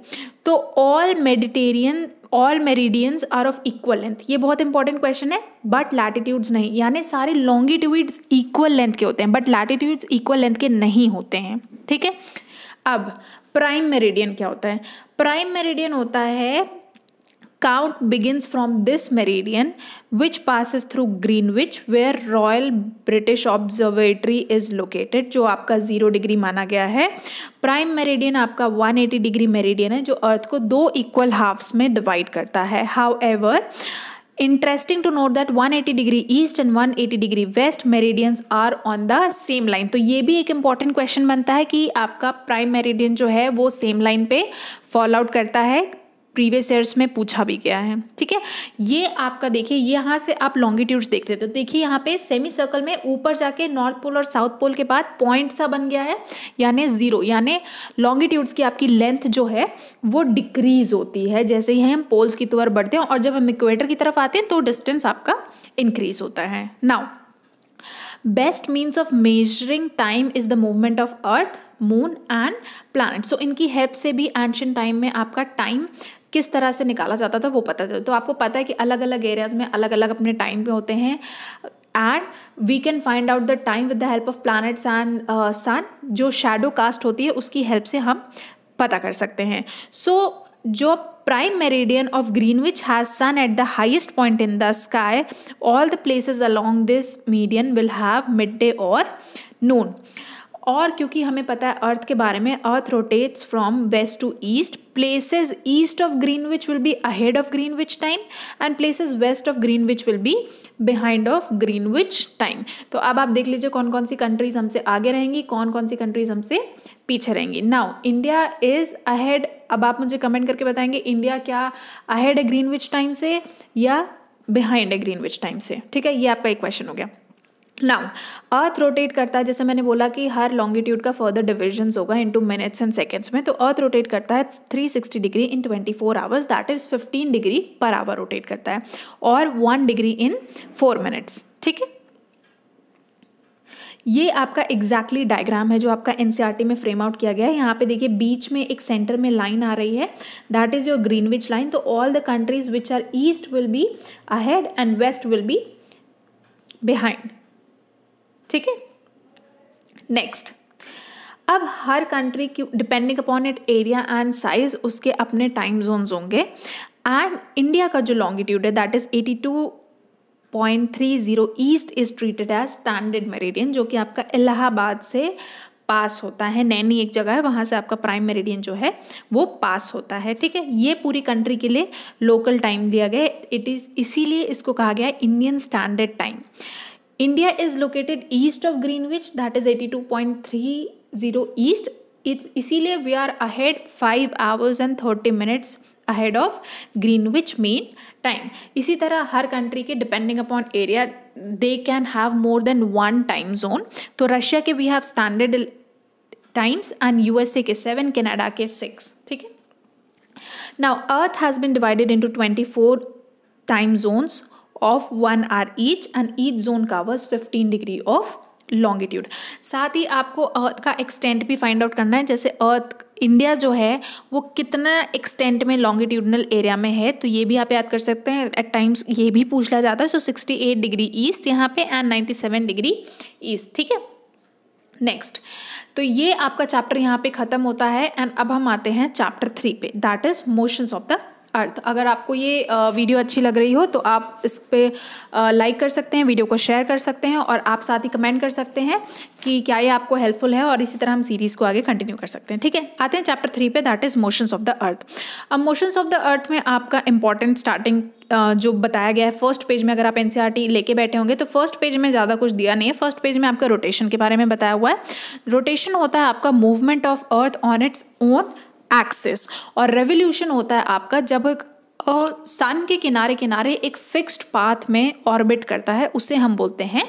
Speaker 1: तो all Mediterranean all meridians are of equal length ये बहुत इंपॉर्टेंट क्वेश्चन है बट लैटिट्यूड्स नहीं यानी सारे लॉन्गिट्यूड्स इक्वल लेंथ के होते हैं बट लैटिट्यूड्स इक्वल लेंथ के नहीं होते हैं ठीक है अब प्राइम मेरिडियन क्या होता है प्राइम मेरिडियन होता है count begins from this this which passes through Greenwich where royal British observatory is located जो आपका जीरो डिग्री माना गया है प्राइम मेरिडियन आपका वन एटी डिग्री मेरिडियन है जो अर्थ को दो इक्वल हाफ्स में डिवाइड करता है however interesting to note that one eighty degree east and one eighty degree west meridians are on the same line तो ये भी एक इंपॉर्टेंट क्वेश्चन बनता है कि आपका प्राइम मेरिडियन जो है वो सेम लाइन पे फॉल आउट करता है प्रीवियस ईयर्स में पूछा भी गया है ठीक है ये आपका देखिए यहाँ से आप लॉन्गिट्यूड्स देखते थे तो देखिए यहाँ पे सेमी सर्कल में ऊपर जाके नॉर्थ पोल और साउथ पोल के बाद पॉइंट सा बन गया है यानी ज़ीरो यानी लॉन्गिट्यूड्स की आपकी लेंथ जो है वो डिक्रीज होती है जैसे ही हम पोल्स की तरफ बढ़ते हैं और जब हम इक्वेटर की तरफ आते हैं तो डिस्टेंस आपका इंक्रीज होता है now best means of measuring time is the movement of earth moon and planet so इनकी हेल्प से भी एंशंट टाइम में आपका टाइम किस तरह से निकाला जाता था वो पता था तो आपको पता है कि अलग अलग एरियाज़ में अलग अलग अपने टाइम पे होते हैं and we can find out the time with the help of planets and sun जो शेडो कास्ट होती है उसकी हेल्प से हम पता कर सकते हैं सो so, जो of Greenwich has sun at the highest point in the sky all the places along this median will have midday और नून और क्योंकि हमें पता है अर्थ के बारे में earth rotates from west to east places east of Greenwich will be ahead of Greenwich time and places west of Greenwich will be behind of Greenwich time तो अब आप देख लीजिए कौन कौन सी countries हमसे आगे रहेंगी कौन कौन सी कंट्रीज हमसे पीछे रहेंगी नाउ इंडिया इज अहेड अब आप मुझे कमेंट करके बताएंगे इंडिया क्या अहेड ग्रीन विच टाइम से या बिहाइंड ग्रीन विच टाइम से ठीक है ये आपका एक क्वेश्चन हो गया नाउ अर्थ रोटेट करता है जैसे मैंने बोला कि हर लॉन्गिट्यूड का फर्दर डिविजन होगा into minutes and seconds में तो अर्थ रोटेट करता है three sixty degree in twenty four hours that is fifteen degree per hour rotate करता है और one degree in four minutes ठीक है ये आपका एग्जैक्टली exactly डायग्राम है जो आपका एन e में फ्रेम आउट किया गया है यहाँ पे देखिए बीच में एक सेंटर में लाइन आ रही है that is your Greenwich line तो all the countries which are east will be ahead and west will be behind ठीक है नेक्स्ट अब हर कंट्री की depending upon it area and size उसके अपने टाइम जोन होंगे एंड इंडिया का जो लॉन्गिट्यूड है that is eighty two point three zero east is treated as standard meridian जो कि आपका इलाहाबाद से पास होता है नैनी एक जगह है वहाँ से आपका प्राइम मेरेडियन जो है वो पास होता है ठीक है ये पूरी कंट्री के लिए लोकल टाइम दिया गया इट इज़ इसीलिए इसको कहा गया है Indian standard time India is located east of Greenwich, that is 82.30 east. It's इसीलिए we are ahead 5 hours and 30 minutes ahead of Greenwich mean time. इसी तरह हर country के depending upon area they can have more than one time zone. तो Russia के we have standard times and USA के seven Canada के six ठीक है Now, Earth has been divided into 24 time zones of one hour each and each zone covers fifteen degree of longitude साथ ही आपको अर्थ का एक्सटेंट भी फाइंड आउट करना है जैसे अर्थ इंडिया जो है वो कितना एक्सटेंट में लॉन्गिट्यूडनल एरिया में है तो ये भी आप याद कर सकते हैं एट टाइम्स ये भी पूछ लिया जाता है so sixty eight degree east यहाँ पे and ninety seven degree east ठीक है नेक्स्ट तो ये आपका चैप्टर यहाँ पे ख़त्म होता है एंड अब हम आते हैं चैप्टर थ्री पे that is motions of the earth तो अगर आपको ये वीडियो अच्छी लग रही हो तो आप इस पर लाइक कर सकते हैं वीडियो को शेयर कर सकते हैं और आप साथ ही कमेंट कर सकते हैं कि क्या ये आपको हेल्पफुल है और इसी तरह हम सीरीज़ को आगे कंटिन्यू कर सकते हैं ठीक है आते हैं चैप्टर थ्री पे that is motions of the earth अब मोशंस ऑफ द अर्थ में आपका इंपॉर्टेंट स्टार्टिंग जो बताया गया है फर्स्ट पेज में अगर आप एन e लेके बैठे होंगे तो फर्स्ट पेज में ज़्यादा कुछ दिया नहीं है फर्स्ट पेज में आपका रोटेशन के बारे में बताया हुआ है रोटेशन होता है आपका movement of earth on its own axis और रेवोल्यूशन होता है आपका जब सन के किनारे किनारे एक फिक्स्ड पाथ में ऑर्बिट करता है उसे हम बोलते हैं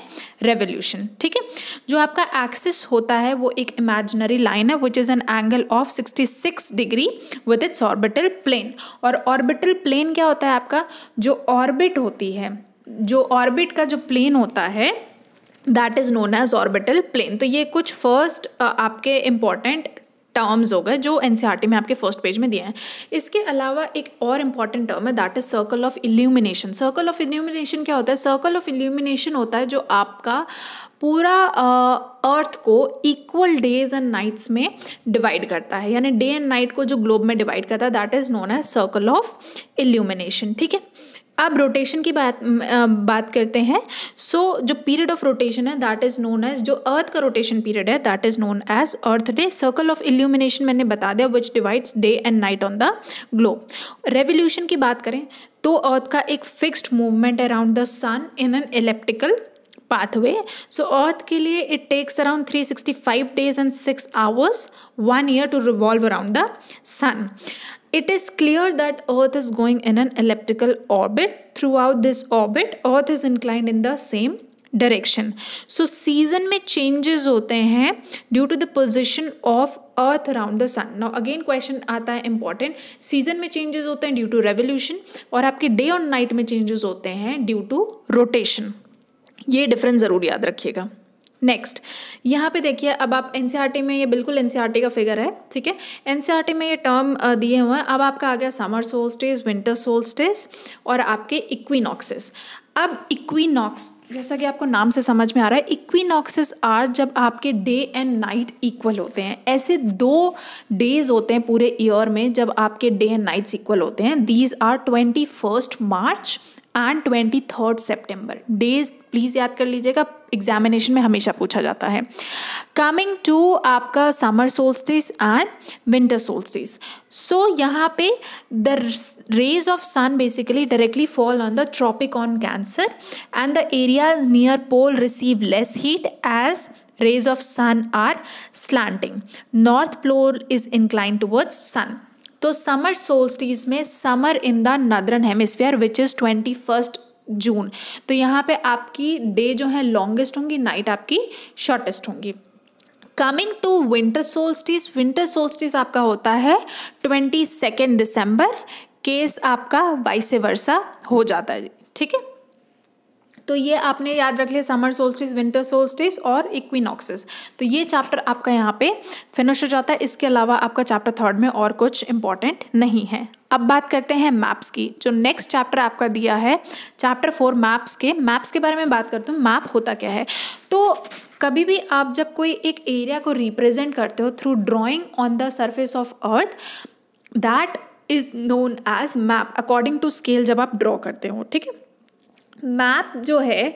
Speaker 1: रेवोल्यूशन ठीक है जो आपका एक्सिस होता है वो एक इमेजिनरी लाइन है which is an angle of 66 degree with its orbital plane और ऑर्बिटल प्लेन क्या होता है आपका जो ऑर्बिट होती है जो ऑर्बिट का जो प्लेन होता है that is known as orbital plane तो ये कुछ फर्स्ट uh, आपके इम्पॉर्टेंट टर्म्स हो गए जो एन e में आपके फर्स्ट पेज में दिए हैं इसके अलावा एक और इम्पॉर्टेंट टर्म है that is circle of illumination circle of illumination क्या होता है सर्कल ऑफ इल्यूमिनेशन होता है जो आपका पूरा अर्थ को इक्वल डेज एंड नाइट्स में डिवाइड करता है यानी डे एंड नाइट को जो ग्लोब में डिवाइड करता है that is known as circle of illumination ठीक है अब रोटेशन की बात बात करते हैं सो so, जो पीरियड ऑफ रोटेशन है दैट इज़ नोन एज जो अर्थ का रोटेशन पीरियड है that is known as earth day circle of illumination मैंने बता दिया which divides day and night on the globe revolution की बात करें तो अर्थ का एक fixed movement around the sun in an elliptical pathway so earth के लिए it takes around three sixty five days and six hours one year to revolve around the sun it is clear that earth is going in an elliptical orbit throughout this orbit earth is inclined in the same direction so season में changes होते हैं due to the position of earth around the sun now again question आता है important season में changes होते हैं due to revolution और आपके डे और नाइट में चेंजेस होते हैं ड्यू टू रोटेशन ये डिफरेंस ज़रूर याद रखिएगा नेक्स्ट यहाँ पे देखिए अब आप एन e में ये बिल्कुल एन e का फिगर है ठीक है एन e में ये टर्म दिए हुए हैं अब आपका आ गया समर सोल्स्टेज विंटर सोल्स्टेज और आपके इक्विनॉक्सेस अब इक्विनॉक्स जैसा कि आपको नाम से समझ में आ रहा है इक्विनॉक्सेस आर जब आपके डे एंड नाइट इक्वल होते हैं ऐसे दो डेज होते हैं पूरे ईयर में जब आपके डे एंड नाइट्स इक्वल होते हैं these are twenty first March and twenty third September days please याद कर लीजिएगा एग्जामिनेशन में हमेशा पूछा जाता है कमिंग टू आपका summer solstice and winter solstice so यहाँ पे the rays of sun basically directly fall on the tropic on cancer and the areas near pole receive less heat as rays of sun are slanting north pole is incline towards sun तो summer सोल्स्टीज में summer in the northern hemisphere which is twenty first June तो यहाँ पे आपकी day जो है longest होंगी night आपकी शॉर्टेस्ट होंगी coming to winter solstice winter solstice आपका होता है ट्वेंटी सेकेंड दिसंबर केस आपका बाईस वर्षा हो जाता है ठीक है तो ये आपने याद रख लिया समर सोल्स्टिस विंटर सोल्स्टिस और इक्विनॉक्सिस तो ये चैप्टर आपका यहाँ पे फिनिश हो जाता है इसके अलावा आपका चैप्टर थर्ड में और कुछ इंपॉर्टेंट नहीं है अब बात करते हैं मैप्स की जो नेक्स्ट चैप्टर आपका दिया है चैप्टर फोर मैप्स के मैप्स के बारे में बात करते हूँ मैप होता क्या है तो कभी भी आप जब कोई एक एरिया को रिप्रेजेंट करते हो through drawing on the surface of earth that is known as map according to scale जब आप ड्रॉ करते हो ठीक है मैप जो है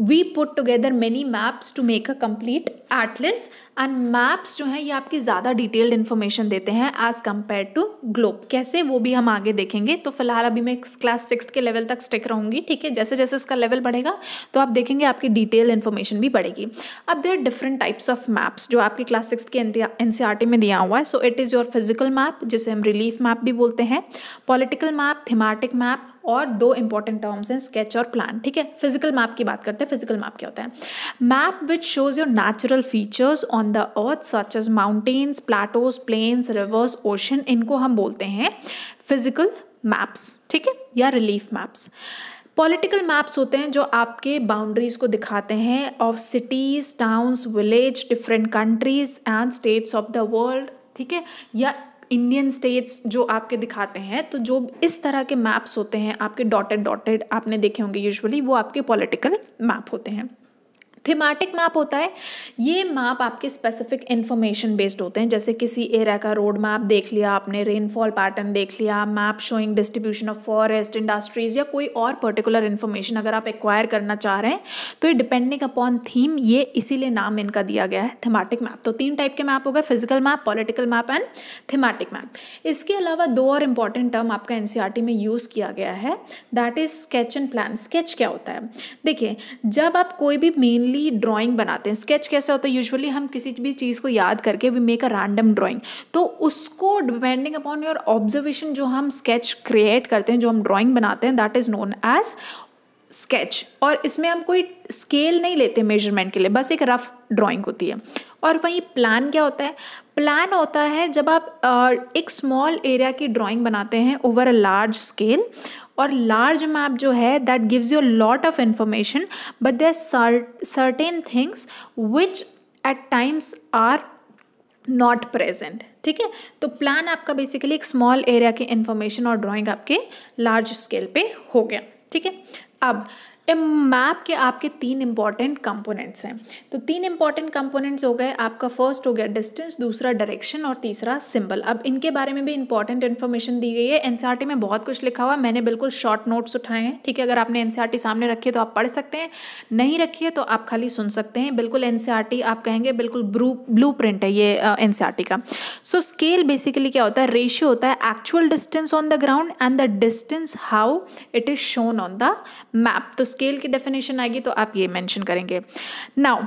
Speaker 1: we put together many maps to make a complete atlas and maps जो हैं ये आपकी ज़्यादा डिटेल्ड इन्फॉर्मेशन देते हैं एज कम्पेयर टू ग्लोब कैसे वो भी हम आगे देखेंगे तो फिलहाल अभी मैं क्लास सिक्स के लेवल तक स्टिक रहूँगी ठीक है जैसे जैसे इसका लेवल बढ़ेगा तो आप देखेंगे आपकी डिटेल इन्फॉर्मेशन भी बढ़ेगी अब there different types of maps जो आपके क्लास सिक्स के एन सी में दिया हुआ है so it is your physical map जिसे हम रिलीफ मैप भी बोलते हैं पॉलिटिकल मैप थीमेटिक मैप और दो इंपॉर्टेंट टर्म्स हैं स्केच और प्लान ठीक है फिजिकल मैप की बात करते हैं फिजिकल मैप क्या होता है map which shows your natural features on the earth such as mountains plateaus plains rivers ocean इनको हम बोलते हैं फिजिकल मैप्स ठीक है या रिलीफ मैप्स पॉलिटिकल मैप्स होते हैं जो आपके बाउंड्रीज को दिखाते हैं of cities towns village different countries and states of the world ठीक है या इंडियन स्टेट्स जो आपके दिखाते हैं तो जो इस तरह के मैप्स होते हैं आपके डॉटेड डॉटेड आपने देखे होंगे यूजुअली वो आपके पॉलिटिकल मैप होते हैं थीमेटिक मैप होता है ये मैप आपके स्पेसिफिक इन्फॉर्मेशन बेस्ड होते हैं जैसे किसी एरिया का रोड मैप देख लिया आपने रेनफॉल पैटर्न देख लिया map showing distribution of forest industries या कोई और पर्टिकुलर इन्फॉर्मेशन अगर आप एक्वायर करना चाह रहे हैं तो ये डिपेंडिंग अपॉन थीम ये इसीलिए नाम इनका दिया गया है थीमेटिक मैप तो तीन टाइप के मैप हो गए physical map political map and thematic map इसके अलावा दो और इम्पॉर्टेंट टर्म आपका एन e में यूज़ किया गया है that is sketch and plan sketch क्या होता है देखिए जब आप कोई भी मेनली रैंडमली ड्राइंग बनाते हैं स्केच कैसे होता है यूजुअली हम किसी भी चीज़ को याद करके we make a random drawing तो उसको डिपेंडिंग अपॉन योर ऑब्जर्वेशन जो हम स्केच क्रिएट करते हैं जो हम ड्राइंग बनाते हैं that is known as sketch और इसमें हम कोई स्केल नहीं लेते मेजरमेंट के लिए बस एक रफ़ ड्राइंग होती है और वहीं प्लान क्या होता है प्लान होता है जब आप एक स्मॉल एरिया की ड्राइंग बनाते हैं ओवर अ लार्ज स्केल और लार्ज मैप जो है that gives you lot of information but there certain things which at times are not present ठीक है तो प्लान आपका बेसिकली एक स्मॉल एरिया की इन्फॉर्मेशन और ड्राइंग आपके लार्ज स्केल पे हो गया ठीक है अब मैप के आपके तीन इंपॉर्टेंट कंपोनेंट्स हैं तो तीन इंपॉर्टेंट कंपोनेंट्स हो गए आपका फर्स्ट हो गया डिस्टेंस दूसरा डायरेक्शन और तीसरा सिंबल अब इनके बारे में भी इंपॉर्टेंट इन्फॉर्मेशन दी गई है एनसीईआरटी e में बहुत कुछ लिखा हुआ है मैंने बिल्कुल शॉर्ट नोट्स उठाए हैं ठीक है अगर आपने एनसीईआरटी e सामने रखी है तो आप पढ़ सकते हैं नहीं रखी है तो आप खाली सुन सकते हैं बिल्कुल एनसीईआरटी e आप कहेंगे बिल्कुल ब्लू प्रिंट है ये एनसीईआरटी का सो स्केल बेसिकली क्या होता है रेशियो होता है actual distance on the ground and the distance how it is shown on the map तो स्केल की डेफिनेशन आएगी तो आप ये मैंशन करेंगे now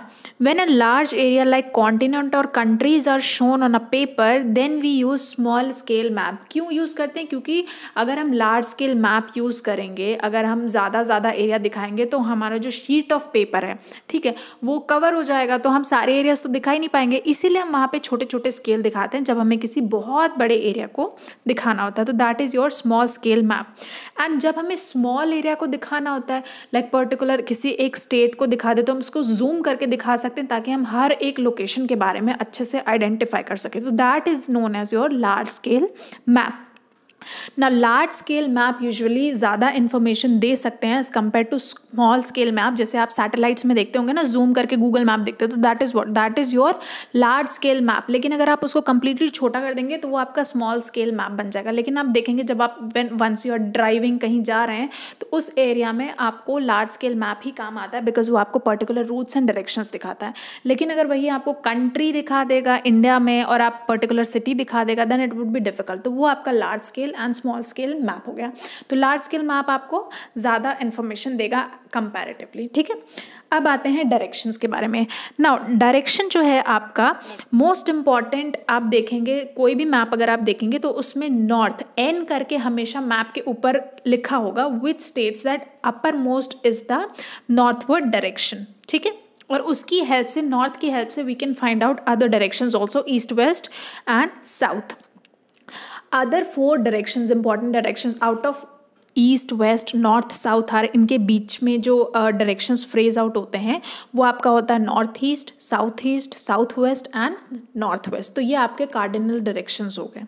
Speaker 1: when a large area like continent और countries are shown on a paper then we use small scale map क्यों use करते हैं क्योंकि अगर हम लार्ज स्केल मैप यूज़ करेंगे अगर हम ज़्यादा ज़्यादा एरिया दिखाएंगे तो हमारा जो शीट ऑफ पेपर है ठीक है वो कवर हो जाएगा तो हम सारे एरियाज तो दिखाई नहीं पाएंगे इसीलिए हम वहाँ पर छोटे छोटे स्केल दिखाते हैं जब हमें किसी बहुत बड़े एरिया को दिखाना होता है तो that is your small scale map and जब हमें स्मॉल एरिया को दिखाना होता है लाइक पर्टिकुलर किसी एक स्टेट को दिखा दे तो हम उसको जूम करके दिखा सकते हैं ताकि हम हर एक लोकेशन के बारे में अच्छे से आइडेंटिफाई कर सकें तो that is known as your large scale map ना लार्ज स्केल मैप यूजुअली ज़्यादा इन्फॉर्मेशन दे सकते हैं as compare to small scale map जैसे आप सैटेलाइट्स में देखते होंगे ना जूम करके गूगल मैप देखते हो तो that is what that is your large scale map लेकिन अगर आप उसको कंप्लीटली छोटा कर देंगे तो वो आपका स्मॉल स्केल मैप बन जाएगा लेकिन आप देखेंगे जब आप when once you are driving कहीं जा रहे हैं तो उस एरिया में आपको लार्ज स्केल मैप ही काम आता है बिकॉज वो आपको पर्टिकुलर रूट्स एंड डायरेक्शंस दिखाता है लेकिन अगर वही आपको कंट्री दिखा देगा इंडिया में और आप पर्टिकुलर सिटी दिखा देगा देन इट वुड भी डिफिकल्ट तो वो आपका large scale and small scale map हो गया तो लार्ज स्केल मैप आपको ज़्यादा इन्फॉर्मेशन देगा कंपैरेटिवली ठीक है अब आते हैं डायरेक्शंस के बारे में नाउ डायरेक्शन जो है आपका मोस्ट इम्पॉर्टेंट आप देखेंगे कोई भी मैप अगर आप देखेंगे तो उसमें नॉर्थ एन करके हमेशा मैप के ऊपर लिखा होगा with states that upper most is the northward direction ठीक है और उसकी हेल्प से नॉर्थ की हेल्प से we can find out other directions also east west and south other four direction important direction out of east west north south are इनके बीच में जो डायरेक्शंस फ्रेज आउट होते हैं वो आपका होता है north east south east south west and north west तो ये आपके कार्डिनल डायरेक्शंस हो गए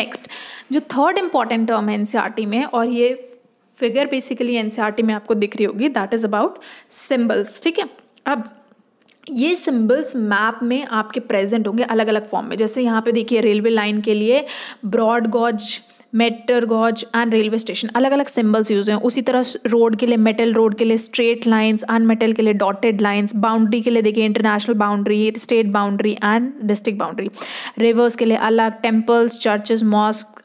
Speaker 1: नेक्स्ट जो थर्ड इंपॉर्टेंट टर्म है एन e में और ये फिगर बेसिकली एन में आपको दिख रही होगी दैट इज़ अबाउट सिम्बल्स ठीक है अब ये सिम्बल्स मैप में आपके प्रेजेंट होंगे अलग अलग फॉर्म में जैसे यहाँ पे देखिए रेलवे लाइन के लिए broad gauge metre gauge and railway station अलग अलग सिम्बल्स यूज हैं उसी तरह रोड के लिए मेटल रोड के लिए स्ट्रेट लाइंस अनमेटल के लिए डॉटेड लाइंस बाउंड्री के लिए देखिए international boundary state boundary and district boundary rivers के लिए अलग टेम्पल्स चर्चेज मॉस्क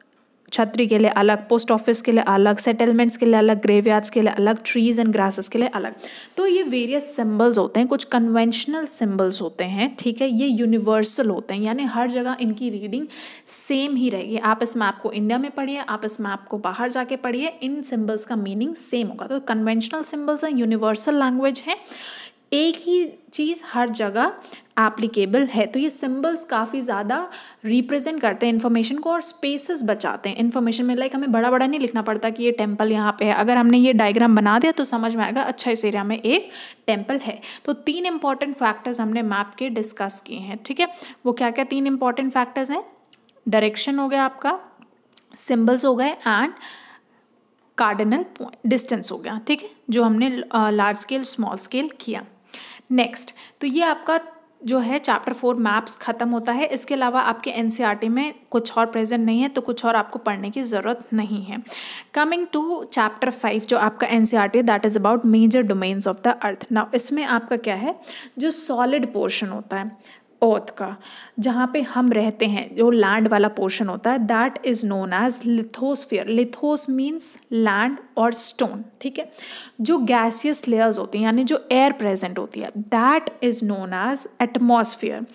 Speaker 1: छतरी के लिए अलग पोस्ट ऑफिस के लिए अलग सेटलमेंट्स के लिए अलग ग्रेवयार्ड्स के लिए अलग ट्रीज एंड ग्रासेस के लिए अलग तो ये वेरियस सिम्बल्स होते हैं कुछ कन्वेंशनल सिम्बल्स होते हैं ठीक है ये यूनिवर्सल होते हैं यानी हर जगह इनकी रीडिंग सेम ही रहेगी आप इस मैप को इंडिया में पढ़िए आप इस मैप को बाहर जाके पढ़िए इन सिम्बल्स का मीनिंग सेम होगा तो कन्वेंशनल सिम्बल्स हैं यूनिवर्सल लैंग्वेज है एक ही चीज़ हर जगह एप्लीकेबल है तो ये सिम्बल्स काफ़ी ज़्यादा रिप्रेजेंट करते हैं इन्फॉर्मेशन को और स्पेसेस बचाते हैं इन्फॉर्मेशन में लाइक हमें बड़ा बड़ा नहीं लिखना पड़ता कि ये टेम्पल यहाँ पे है अगर हमने ये डायग्राम बना दिया तो समझ में आएगा अच्छा इस एरिया में एक टेम्पल है तो तीन इंपॉर्टेंट फैक्टर्स हमने मैप के डिस्कस किए हैं ठीक है वो क्या क्या तीन इंपॉर्टेंट फैक्टर्स हैं डायरेक्शन हो गया आपका सिम्बल्स हो गए एंड कार्डिनल डिस्टेंस हो गया ठीक है जो हमने लार्ज स्केल स्मॉल स्केल किया नेक्स्ट तो ये आपका जो है चैप्टर फोर मैप्स ख़त्म होता है इसके अलावा आपके एन e में कुछ और प्रेजेंट नहीं है तो कुछ और आपको पढ़ने की ज़रूरत नहीं है कमिंग टू चैप्टर फाइव जो आपका N C R T that is about major domains of the earth now इसमें आपका क्या है जो सॉलिड पोर्शन होता है अर्थ का जहाँ पे हम रहते हैं जो लैंड वाला पोर्शन होता है that is known as lithosphere lithos means land और स्टोन ठीक है जो गैसियस लेयर्स होती हैं यानी जो एयर प्रेजेंट होती है that is known as atmosphere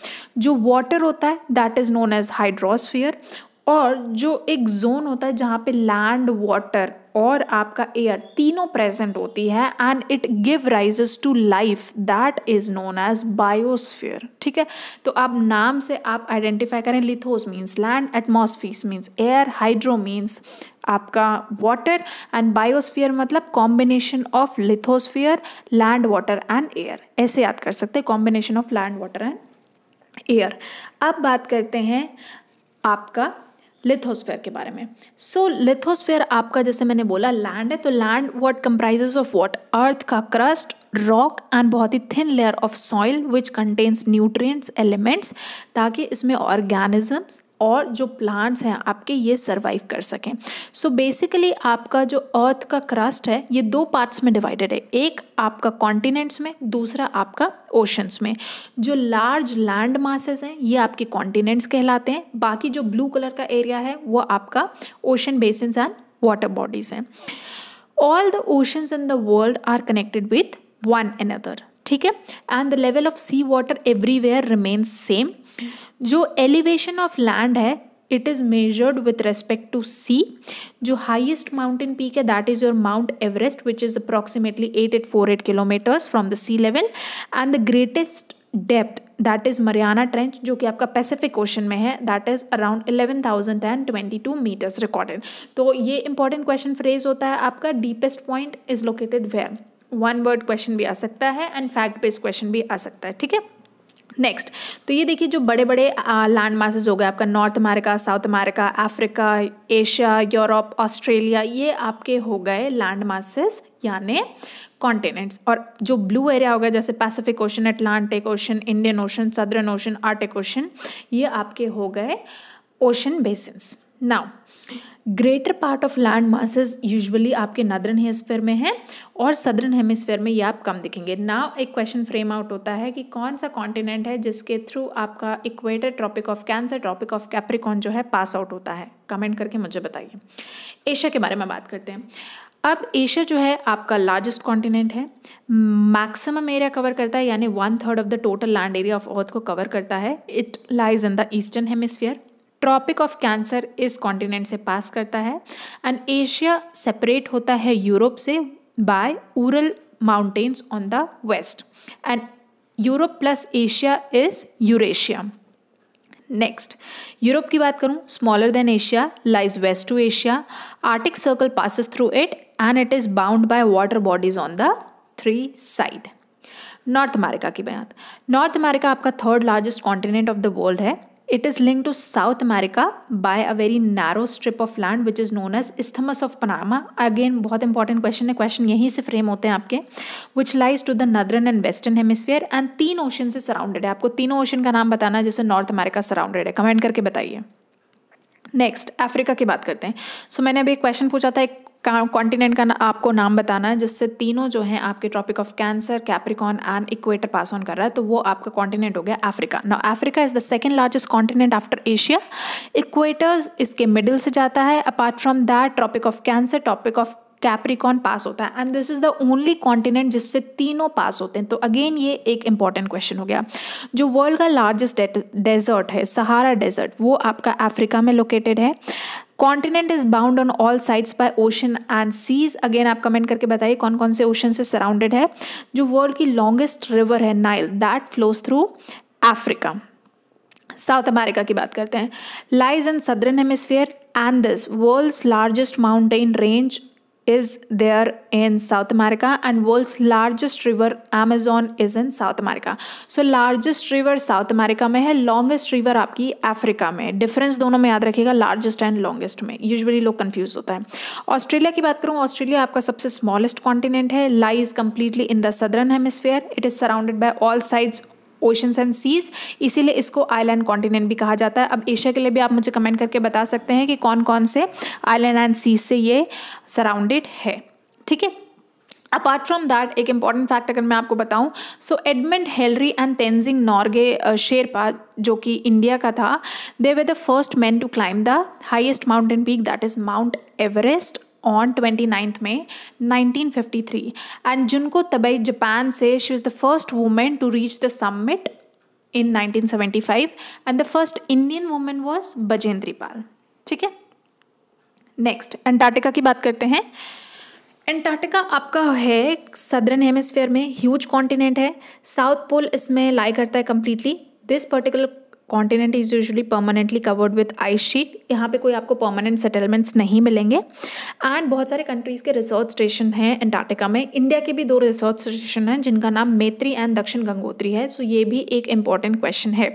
Speaker 1: जो वाटर होता है that is known as hydrosphere और जो एक जोन होता है जहाँ पे लैंड वाटर और आपका एयर तीनों प्रेजेंट होती है and it give rises to life that is known as biosphere ठीक है तो आप नाम से आप आइडेंटिफाई करें lithos means land atmosphere means air hydro means आपका वाटर एंड बायोस्फीयर मतलब combination of lithosphere land water and air ऐसे याद कर सकते हैं combination of land water and air अब बात करते हैं आपका लिथोस्फेयर के बारे में सो so, लिथोस्फेयर आपका जैसे मैंने बोला लैंड है तो land what comprises of what earth का क्रस्ट रॉक एंड बहुत ही thin layer of soil which contains nutrients elements ताकि इसमें ऑर्गेनिजम्स और जो प्लांट्स हैं आपके ये सर्वाइव कर सकें सो so बेसिकली आपका जो अर्थ का क्रस्ट है ये दो पार्ट्स में डिवाइडेड है एक आपका कॉन्टिनेंट्स में दूसरा आपका ओशंस में जो लार्ज लैंड मासेस हैं ये आपके कॉन्टिनेंट्स कहलाते हैं बाकी जो ब्लू कलर का एरिया है वो आपका ocean basin and water bodies हैं all the oceans in the world are connected with one another ठीक है and the level of sea water everywhere remains same जो एलिवेशन ऑफ लैंड है it is measured with respect to sea जो highest mountain peak है that is your Mount Everest which is approximately eight eight four eight kilometres from the sea level and the greatest depth that is Mariana Trench जो कि आपका Pacific Ocean में है that is around eleven thousand and twenty two metres recorded तो ये important question phrase होता है आपका deepest point is located where one word question भी आ सकता है एंड फैक्ट बेस्ड क्वेश्चन भी आ सकता है ठीक है नेक्स्ट तो ये देखिए जो बड़े बड़े लैंड मासेज हो गए आपका North America South America Africa Asia Europe Australia ये आपके हो गए लैंड मासेस यानी कॉन्टिनेंट्स और जो ब्लू एरिया हो गया जैसे Pacific Ocean Atlantic Ocean Indian Ocean Southern Ocean Arctic Ocean ये आपके हो गए ocean basins now greater part of land masses usually आपके नदरन हेमस्फेयर में है और सदरन हेमस्फेयर में ये आप कम दिखेंगे नाव एक क्वेश्चन फ्रेम आउट होता है कि कौन सा कॉन्टिनेंट है जिसके थ्रू आपका equator Tropic of Cancer Tropic of Capricorn जो है पास आउट होता है कमेंट करके मुझे बताइए एशिया के बारे में बात करते हैं अब एशिया जो है आपका लार्जेस्ट कॉन्टिनेंट है मैक्सिमम एरिया कवर करता है यानी one third of the total land area of earth को कवर करता है it lies in the eastern hemisphere tropic of cancer इस कॉन्टिनेंट से पास करता है एंड एशिया सेपरेट होता है यूरोप से by Ural mountains on the west and Europe plus Asia is Eurasia next Europe की बात करूँ smaller than Asia lies west to Asia Arctic circle passes through it and it is bound by water bodies on the three side North America की बात North America आपका third largest continent of the world है it is link to South America by a very narrow strip of land which is known as isthmus of Panama again बहुत important question है question यहीं से frame होते हैं आपके which lies to the northern and western hemisphere and तीन ocean से surrounded है आपको तीनों ओशन का नाम बताना है जैसे नॉर्थ अमेरिका सराउंडेड है कमेंट करके बताइए नेक्स्ट अफ्रीका की बात करते हैं सो so, मैंने अभी एक क्वेश्चन पूछा था एक कॉन्टिनेंट का आपको नाम बताना है जिससे तीनों जो हैं आपके Tropic of Cancer Capricorn and equator pass on कर रहा है तो वो आपका कॉन्टिनेंट हो गया अफ्रीका ना Africa is the second largest continent after Asia equators इसके मिडिल से जाता है apart from that Tropic of Cancer Tropic of Capricorn pass होता है and this is the only continent जिससे तीनों पास होते हैं तो अगेन ये एक इंपॉर्टेंट क्वेश्चन हो गया जो वर्ल्ड का लार्जेस्ट डेजर्ट है सहारा डेजर्ट वो आपका अफ्रीका में लोकेटेड है continent is bound on all sides by ocean and seas again आप कमेंट करके बताइए कौन कौन से ओशन से सराउंडेड है जो वर्ल्ड की लॉन्गेस्ट रिवर है Nile that flows through Africa South America की बात करते हैं lies in southern hemisphere and this world's largest mountain range is there in South America and world's largest river Amazon is in South America. So largest river South America mein hai longest river aapki africa mein difference dono mein yaad rakhiyega largest and longest mein usually log confused hota hai australia ki baat karu australia aapka sabse smallest continent hai lies completely in the southern hemisphere it is surrounded by all sides oceans and seas इसीलिए इसको island continent भी कहा जाता है अब Asia के लिए भी आप मुझे कमेंट करके बता सकते हैं कि कौन कौन से आइलैंड एंड सीज से ये सराउंडेड है ठीक है अपार्ट फ्रॉम दैट एक इम्पॉर्टेंट फैक्ट अगर मैं आपको बताऊं so Edmund Hillary and Tenzing Norgay Sherpa जो कि इंडिया का था they were the first man to climb the highest mountain peak that is Mount Everest on twenty ninth में नाइनटीन फिफ्टी थ्री एंड जिनको तबई जापान से she is the first women to reach the summit in nineteen seventy five and the first Indian women was Bachendri Pal ठीक है next Antarctica की बात करते हैं Antarctica आपका है सदरन हेमिसफेयर में ह्यूज कॉन्टिनेंट है साउथ पोल इसमें लाई करता है completely this particular continent is usually permanently covered with ice sheet यहाँ पे कोई आपको परमानेंट सेटलमेंट्स नहीं मिलेंगे एंड बहुत सारे कंट्रीज़ के रिसोर्ट स्टेशन हैं एंटार्टिका में इंडिया के भी दो रिसोर्ट स्टेशन हैं जिनका नाम मेत्री एंड दक्षिण गंगोत्री है सो so ये भी एक इम्पॉर्टेंट क्वेश्चन है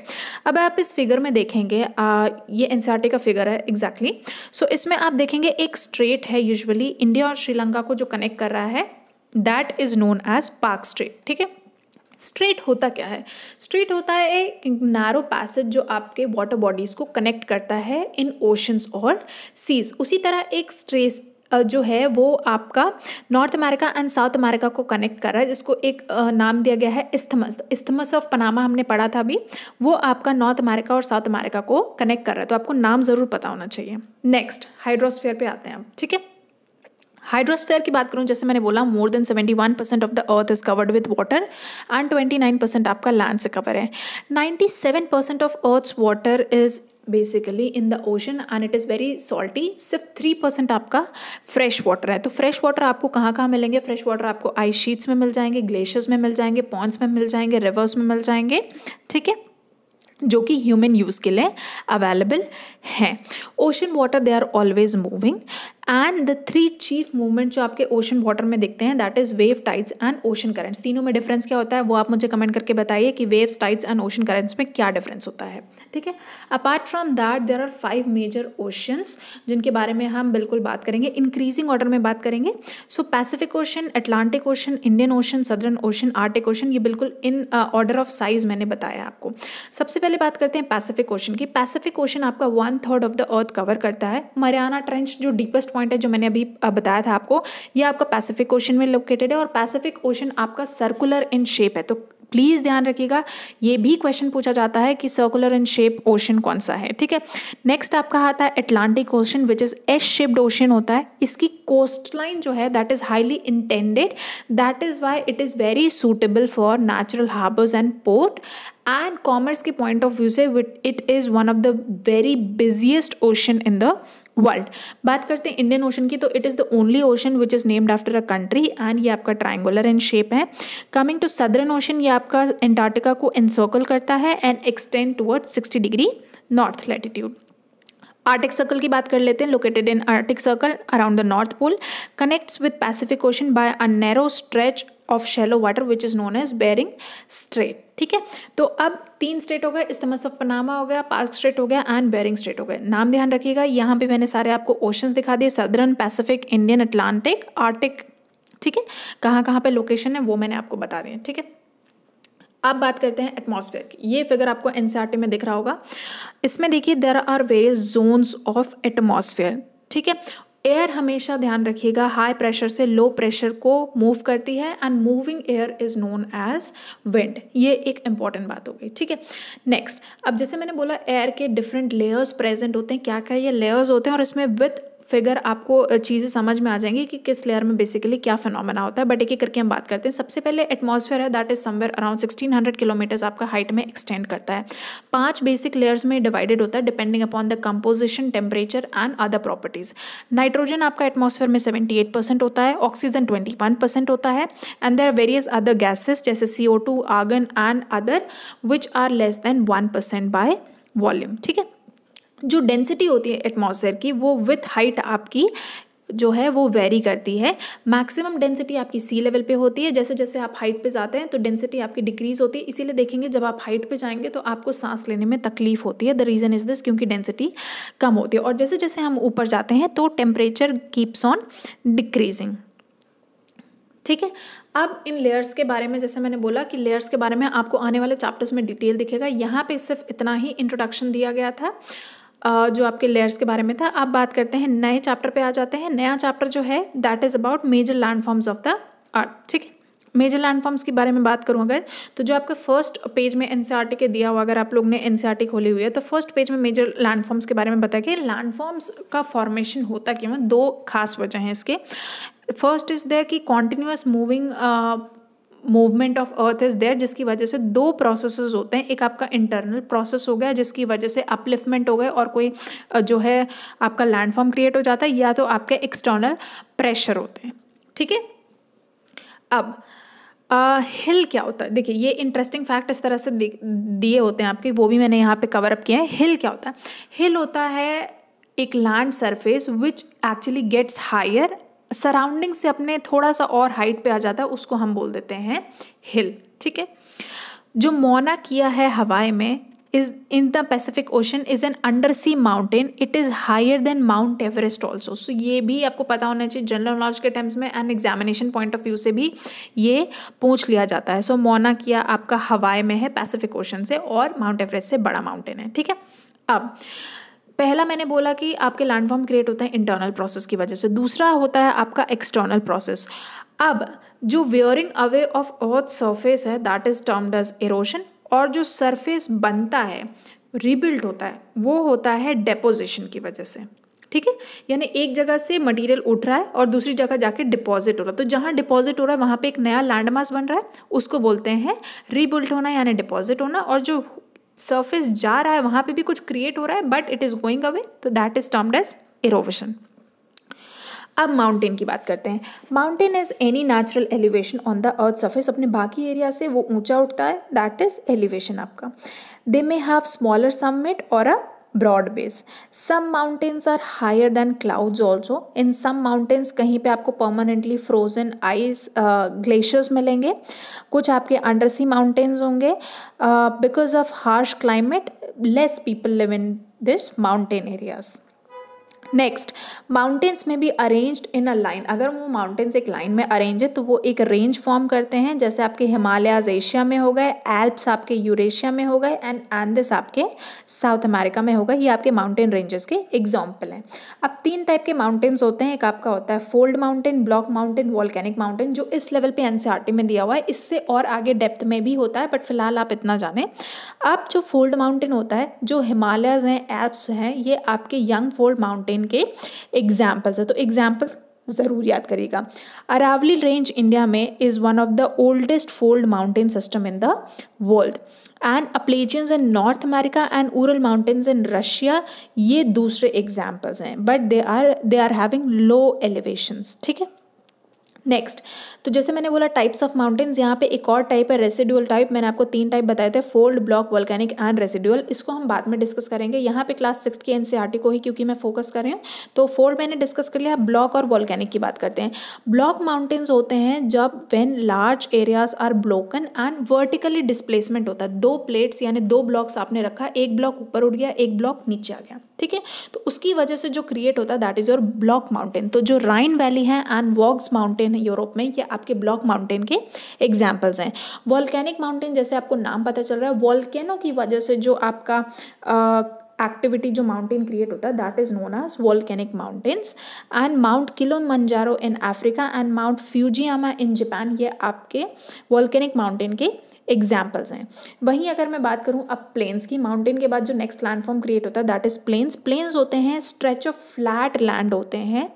Speaker 1: अब आप इस फिगर में देखेंगे आ, ये एनसार्टे का फिगर है एग्जैक्टली exactly. सो so इसमें आप देखेंगे एक स्ट्रेट है यूजली इंडिया और श्रीलंका को जो कनेक्ट कर रहा है that is known as Palk Strait ठीक है स्ट्रेट होता क्या है स्ट्रेट होता है एक नैरो पैसेज जो आपके वाटर बॉडीज़ को कनेक्ट करता है इन ओशंस और सीज उसी तरह एक स्ट्रेस जो है वो आपका North America and South America को कनेक्ट कर रहा है जिसको एक नाम दिया गया है इस्थमस इस्थमस ऑफ पनामा हमने पढ़ा था अभी वो आपका नॉर्थ अमेरिका और साउथ अमेरिका को कनेक्ट कर रहा है तो आपको नाम ज़रूर पता होना चाहिए नेक्स्ट हाइड्रोस्फेयर पे आते हैं आप ठीक है हाइड्रोस्फेयर की बात करूँ जैसे मैंने बोला more than seventy one percent of the earth is covered with water and twenty nine percent आपका लैंड से कवर है ninety seven percent of earth's water is basically in the ocean and it is very salty सिर्फ three percent आपका fresh water है तो fresh water आपको कहाँ कहाँ मिलेंगे फ्रेश वाटर आपको आइस शीट्स में मिल जाएंगे ग्लेशियर्स में मिल जाएंगे पॉन्ड्स में मिल जाएंगे रिवर्स में मिल जाएंगे ठीक है जो कि ह्यूमन यूज़ के लिए अवेलेबल हैं ocean water they are always moving and the three chief movement जो आपके ओशन वाटर में दिखते हैं that is wave tides and ocean currents तीनों में डिफरेंस क्या होता है वो आप मुझे कमेंट करके बताइए कि waves tides and ocean currents में क्या डिफरेंस होता है ठीक है apart from that there are five major oceans जिनके बारे में हम बिल्कुल बात करेंगे इंक्रीजिंग ऑर्डर में बात करेंगे so Pacific Ocean Atlantic Ocean Indian Ocean Southern Ocean Arctic Ocean ये बिल्कुल इन ऑर्डर ऑफ साइज मैंने बताया आपको सबसे पहले बात करते हैं पैसिफिक ओशन की पैसिफिक ओशन आपका one third of the earth cover करता है मरियाना ट्रेंच जो डीपेस्ट पॉइंट है जो मैंने अभी बताया था आपको ये आपका पैसिफिक ओशन में लोकेटेड है और पैसिफिक ओशन आपका सर्कुलर इन शेप है तो प्लीज़ ध्यान रखिएगा ये भी क्वेश्चन पूछा जाता है कि सर्कुलर इन शेप ओशन कौन सा है ठीक है नेक्स्ट आपका आता है Atlantic Ocean which is S shaped ocean होता है इसकी कोस्ट लाइन जो है that is highly intended that is why it is very suitable for natural harbours and port and commerce के पॉइंट ऑफ व्यू से it is one of the very busiest ocean in the world बात करते हैं Indian Ocean की तो it is the only ocean which is named after a country and ये आपका triangular in shape है coming to Southern Ocean ये आपका एंटार्टिका को इंसर्कल करता है and extend toward sixty degree north latitude Arctic Circle की बात कर लेते हैं located in Arctic Circle around the North Pole connects with Pacific Ocean by a narrow stretch of shallow water which is known as Bering Strait ठीक है तो अब तीन स्टेट हो गए इस्तेमस ऑफ पनामा हो गया पार्क स्ट्रेट हो गया एंड बेरिंग स्ट्रेट हो गए नाम ध्यान रखिएगा यहाँ पे मैंने सारे आपको ओशंस दिखा दिए Southern Pacific Indian Atlantic Arctic ठीक है कहाँ कहाँ पे लोकेशन है वो मैंने आपको बता दें ठीक है अब बात करते हैं एटमॉस्फेयर की ये फिगर आपको एन e में दिख रहा होगा इसमें देखिए there are various zones of atmosphere ठीक है एयर हमेशा ध्यान रखिएगा हाई प्रेशर से लो प्रेशर को मूव करती है and moving air is known as wind ये एक इंपॉर्टेंट बात हो गई ठीक है नेक्स्ट अब जैसे मैंने बोला एयर के डिफरेंट लेयर्स प्रेजेंट होते हैं क्या क्या ये लेयर्स होते हैं और इसमें विथ फिगर आपको चीज़ें समझ में आ जाएंगी कि किस लेयर में बेसिकली क्या फिनोमेना होता है बट एक एक करके हम बात करते हैं सबसे पहले एटमॉस्फेयर है that is somewhere around sixteen hundred kilometres आपका हाइट में एक्सटेंड करता है पांच बेसिक लेयर्स में डिवाइडेड होता है depending upon the composition temperature and other properties nitrogen आपका एटमोसफेयर में सेवेंटी एट परसेंट होता है ऑक्सीजन ट्वेंटी वन परसेंट होता है and there various other gases जैसे C O two argon and other which are less than one percent by volume ठीक है जो डेंसिटी होती है एटमॉस्फेयर की वो विथ हाइट आपकी जो है वो वेरी करती है मैक्सिमम डेंसिटी आपकी सी लेवल पे होती है जैसे जैसे आप हाइट पे जाते हैं तो डेंसिटी आपकी डिक्रीज होती है इसीलिए देखेंगे जब आप हाइट पे जाएंगे तो आपको सांस लेने में तकलीफ होती है द रीज़न इज़ दिस क्योंकि डेंसिटी कम होती है और जैसे जैसे हम ऊपर जाते हैं तो टेम्परेचर कीप्स ऑन डिक्रीजिंग ठीक है अब इन लेयर्स के बारे में जैसे मैंने बोला कि लेयर्स के बारे में आपको आने वाले चैप्टर्स में डिटेल दिखेगा यहाँ पे सिर्फ इतना ही इंट्रोडक्शन दिया गया था जो आपके लेयर्स के बारे में था आप बात करते हैं नए चैप्टर पे आ जाते हैं नया चैप्टर जो है that is about major landforms of the earth ठीक है मेजर लैंडफॉर्म्स के बारे में बात करूँ अगर तो जो आपके फर्स्ट पेज में एन e के दिया हुआ अगर आप लोग ने एन e खोली हुई है तो फर्स्ट पेज में मेजर लैंडफॉर्म्स के बारे में बताया कि लैंडफॉर्म्स का फॉर्मेशन होता क्यों दो खास वजह हैं इसके फर्स्ट इज़ देयर कि continuous moving movement of earth is there जिसकी वजह से दो प्रोसेस होते हैं एक आपका इंटरनल प्रोसेस हो गया जिसकी वजह से अपलिफ्टमेंट हो गए और कोई जो है आपका लैंडफॉर्म क्रिएट हो जाता है या तो आपके एक्सटर्नल प्रेशर होते हैं ठीक है अब हिल uh, क्या होता है देखिए ये इंटरेस्टिंग फैक्ट इस तरह से दिए होते हैं आपके वो भी मैंने यहाँ पे कवर अप किया है हिल क्या होता है हिल होता है एक land surface which actually gets higher surrounding से अपने थोड़ा सा और हाइट पे आ जाता है उसको हम बोल देते हैं हिल ठीक है जो मोना किया है हवाई में is in the Pacific Ocean is an under sea mountain it is higher than Mount Everest also so ये भी आपको पता होना चाहिए जनरल नॉलेज के टाइम्स में and examination point of view से भी ये पूछ लिया जाता है सो so, मोना किया आपका हवाई में है पैसिफिक ओशन से और माउंट एवरेस्ट से बड़ा माउंटेन है ठीक है अब पहला मैंने बोला कि आपके लैंडफॉर्म क्रिएट होता है इंटरनल प्रोसेस की वजह से दूसरा होता है आपका एक्सटर्नल प्रोसेस अब जो wearing away of earth surface है that is termed as erosion और जो सरफेस बनता है रिबिल्ट होता है वो होता है डेपोजिशन की वजह से ठीक है यानी एक जगह से मटेरियल उठ रहा है और दूसरी जगह जाके डिपॉजिट हो रहा है तो जहाँ डिपॉजिट हो रहा है वहाँ पे एक नया लैंड बन रहा है उसको बोलते हैं रिबिल्ट होना यानी डिपॉजिट होना और जो सर्फेस जा रहा है वहाँ पे भी कुछ क्रिएट हो रहा है but it is going away तो that is termed as erosion अब माउंटेन की बात करते हैं mountain is any natural elevation on the earth surface अपने बाकी एरिया से वो ऊंचा उठता है दैट इज एलिवेशन आपका they may have smaller summit और a broad base some mountains are higher than clouds also in some mountains कहीं पे आपको परमानेंटली फ्रोजन आइस ग्लेशियर्स मिलेंगे कुछ आपके अंडर सी माउंटेन्स होंगे because of harsh climate less people live in this mountain areas next mountains में भी arranged in a line अगर वो माउंटेन्स एक लाइन में अरेंज है तो वो एक रेंज फॉर्म करते हैं जैसे आपके हिमालयाज एशिया में हो गए एल्प्स आपके यूरेशिया में हो गए एंड एंडिस आपके साउथ अमेरिका में होगा ये आपके माउंटेन रेंजेस के एग्जाम्पल हैं अब तीन टाइप के माउंटेन्स होते हैं एक आपका होता है fold mountain block mountain volcanic mountain जो इस लेवल पर एन में दिया हुआ है इससे और आगे डेप्थ में भी होता है बट फिलहाल आप इतना जाने अब जो फोल्ड माउंटेन होता है जो हिमालयाज हैं एप्स हैं ये आपके यंग फोल्ड माउंटेन इनके एग्जाम्पल्स है तो एग्जाम्पल ज़रूर याद करिएगा अरावली रेंज इंडिया में is one of the oldest fold mountain system in the world and Appalachians in North America and Ural mountains in Russia ये दूसरे एग्जाम्पल्स हैं but they are they are having low elevations ठीक है next तो जैसे मैंने बोला types of mountains यहाँ पे एक और टाइप है रेसिडुअल टाइप मैंने आपको तीन टाइप बताए थे fold block volcanic and residual इसको हम बाद में डिस्कस करेंगे यहाँ पे क्लास सिक्स की एनसीईआरटी को ही क्योंकि मैं फोकस कर रही हूँ तो फोल्ड मैंने डिस्कस कर लिया ब्लॉक और वॉल्कैनिक की बात करते हैं ब्लॉक माउंटेन्स होते हैं जब when large areas are broken and vertically displacement होता है दो प्लेट्स यानी दो ब्लॉक्स आपने रखा एक ब्लॉक ऊपर उड़ गया एक ब्लॉक नीचे आ गया ठीक है तो उसकी वजह से जो क्रिएट होता है that is your block mountain तो जो राइन वैली है एंड वॉक्स माउंटेन है यूरोप में ये आपके ब्लॉक माउंटेन के एग्जाम्पल्स हैं वॉल्केनिक माउंटेन जैसे आपको नाम पता चल रहा है वॉल्केनो की वजह से जो आपका एक्टिविटी जो माउंटेन क्रिएट होता है that is known as volcanic mountains and Mount Kilimanjaro in Africa and Mount Fujiyama in Japan ये आपके वॉल्केनिक माउंटेन के एग्जाम्पल्स हैं वहीं अगर मैं बात करूँ अब प्लेन्स की माउंटेन के बाद जो नेक्स्ट लैंडफॉर्म क्रिएट होता है दैट इज़ प्लेन्स प्लेन्स होते हैं स्ट्रेच ऑफ फ्लैट लैंड होते हैं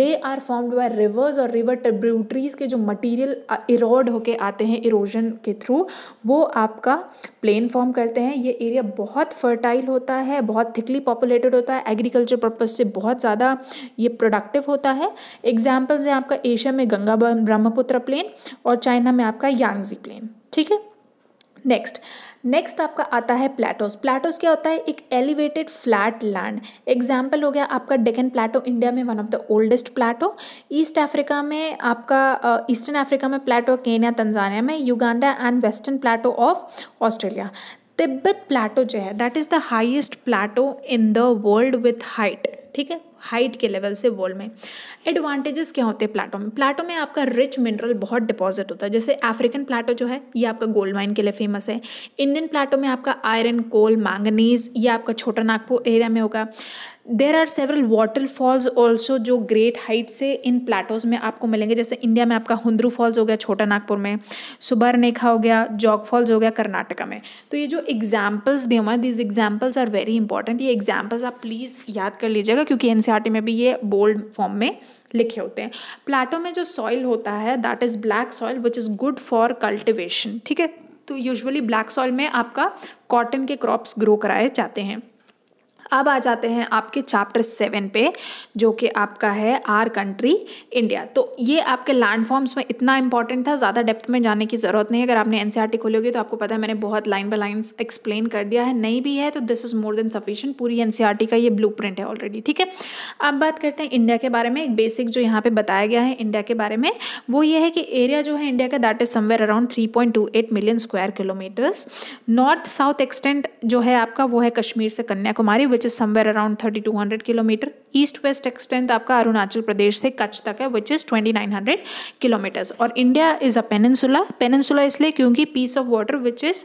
Speaker 1: they are formed by rivers और रिवर ट्रिब्यूटरीज के जो मटीरियल इरोड होके आते हैं इरोजन के थ्रू वो आपका प्लेन फॉर्म करते हैं ये एरिया बहुत फर्टाइल होता है बहुत थिकली पॉपुलेटेड होता है एग्रीकल्चर पर्पज़ से बहुत ज़्यादा ये प्रोडक्टिव होता है एग्जाम्पल्स हैं आपका एशिया में गंगा ब्रह्मपुत्र प्लेन और चाइना में आपका यांगजी प्लेन ठीक है नेक्स्ट नेक्स्ट आपका आता है प्लेटोस प्लेटोस क्या होता है एक एलिवेटेड फ्लैट लैंड एग्जाम्पल हो गया आपका डेकन प्लेटो इंडिया में one of the oldest plateau East Africa में आपका ईस्टर्न अफ्रीका में प्लेटो केन्या तंजानिया में Uganda and western plateau of Australia Tibet plateau जो है that is the highest plateau in the world with height ठीक है height के level से वॉल में एडवांटेजेस क्या होते हैं प्लाटो में प्लाटो में आपका रिच मिनरल बहुत डिपॉजिट होता है जैसे अफ्रीकन प्लाटो जो है ये आपका गोल्ड माइन के लिए फेमस है इंडियन प्लाटो में आपका आयरन कोल मैंगनीज ये आपका छोटा नागपुर एरिया में होगा there are several waterfalls also जो ग्रेट हाइट से इन प्लेटोज में आपको मिलेंगे जैसे इंडिया में आपका हुंद्रू फॉल्स हो गया छोटा नागपुर में सुबरनेखा हो गया जॉग फॉल्स हो गया कर्नाटका में तो ये जो एग्जाम्पल्स दिए हुए हैं these examples are very important ये एग्जाम्पल्स आप प्लीज़ याद कर लीजिएगा क्योंकि एन e में भी ये बोल्ड फॉर्म में लिखे होते हैं प्लाटो में जो सॉइल होता है that is black soil which is good for cultivation ठीक है तो यूजली ब्लैक सॉइल में आपका कॉटन के क्रॉप्स ग्रो कराए जाते हैं अब आ जाते हैं आपके चैप्टर सेवन पे जो कि आपका है आर कंट्री इंडिया तो ये आपके लैंडफॉर्म्स में इतना इंपॉर्टेंट था ज़्यादा डेप्थ में जाने की ज़रूरत नहीं है अगर आपने एन e खोली होगी तो आपको पता है मैंने बहुत लाइन बाय लाइन एक्सप्लेन कर दिया है नहीं भी है तो this is more than sufficient पूरी एन e का ये ब्लू है ऑलरेडी ठीक है अब बात करते हैं इंडिया के बारे में एक बेसिक जो यहाँ पर बताया गया है इंडिया के बारे में वो ये है कि एरिया जो है इंडिया का that is somewhere around three million square kilometres north south extent जो है आपका वो है कश्मीर से Kanyakumari which is somewhere around thirty two hundred kilometre east west extent आपका अरुणाचल प्रदेश से कच्छ तक है which is twenty nine hundred kilometres और India is a peninsula peninsula इसलिए क्योंकि piece of water which is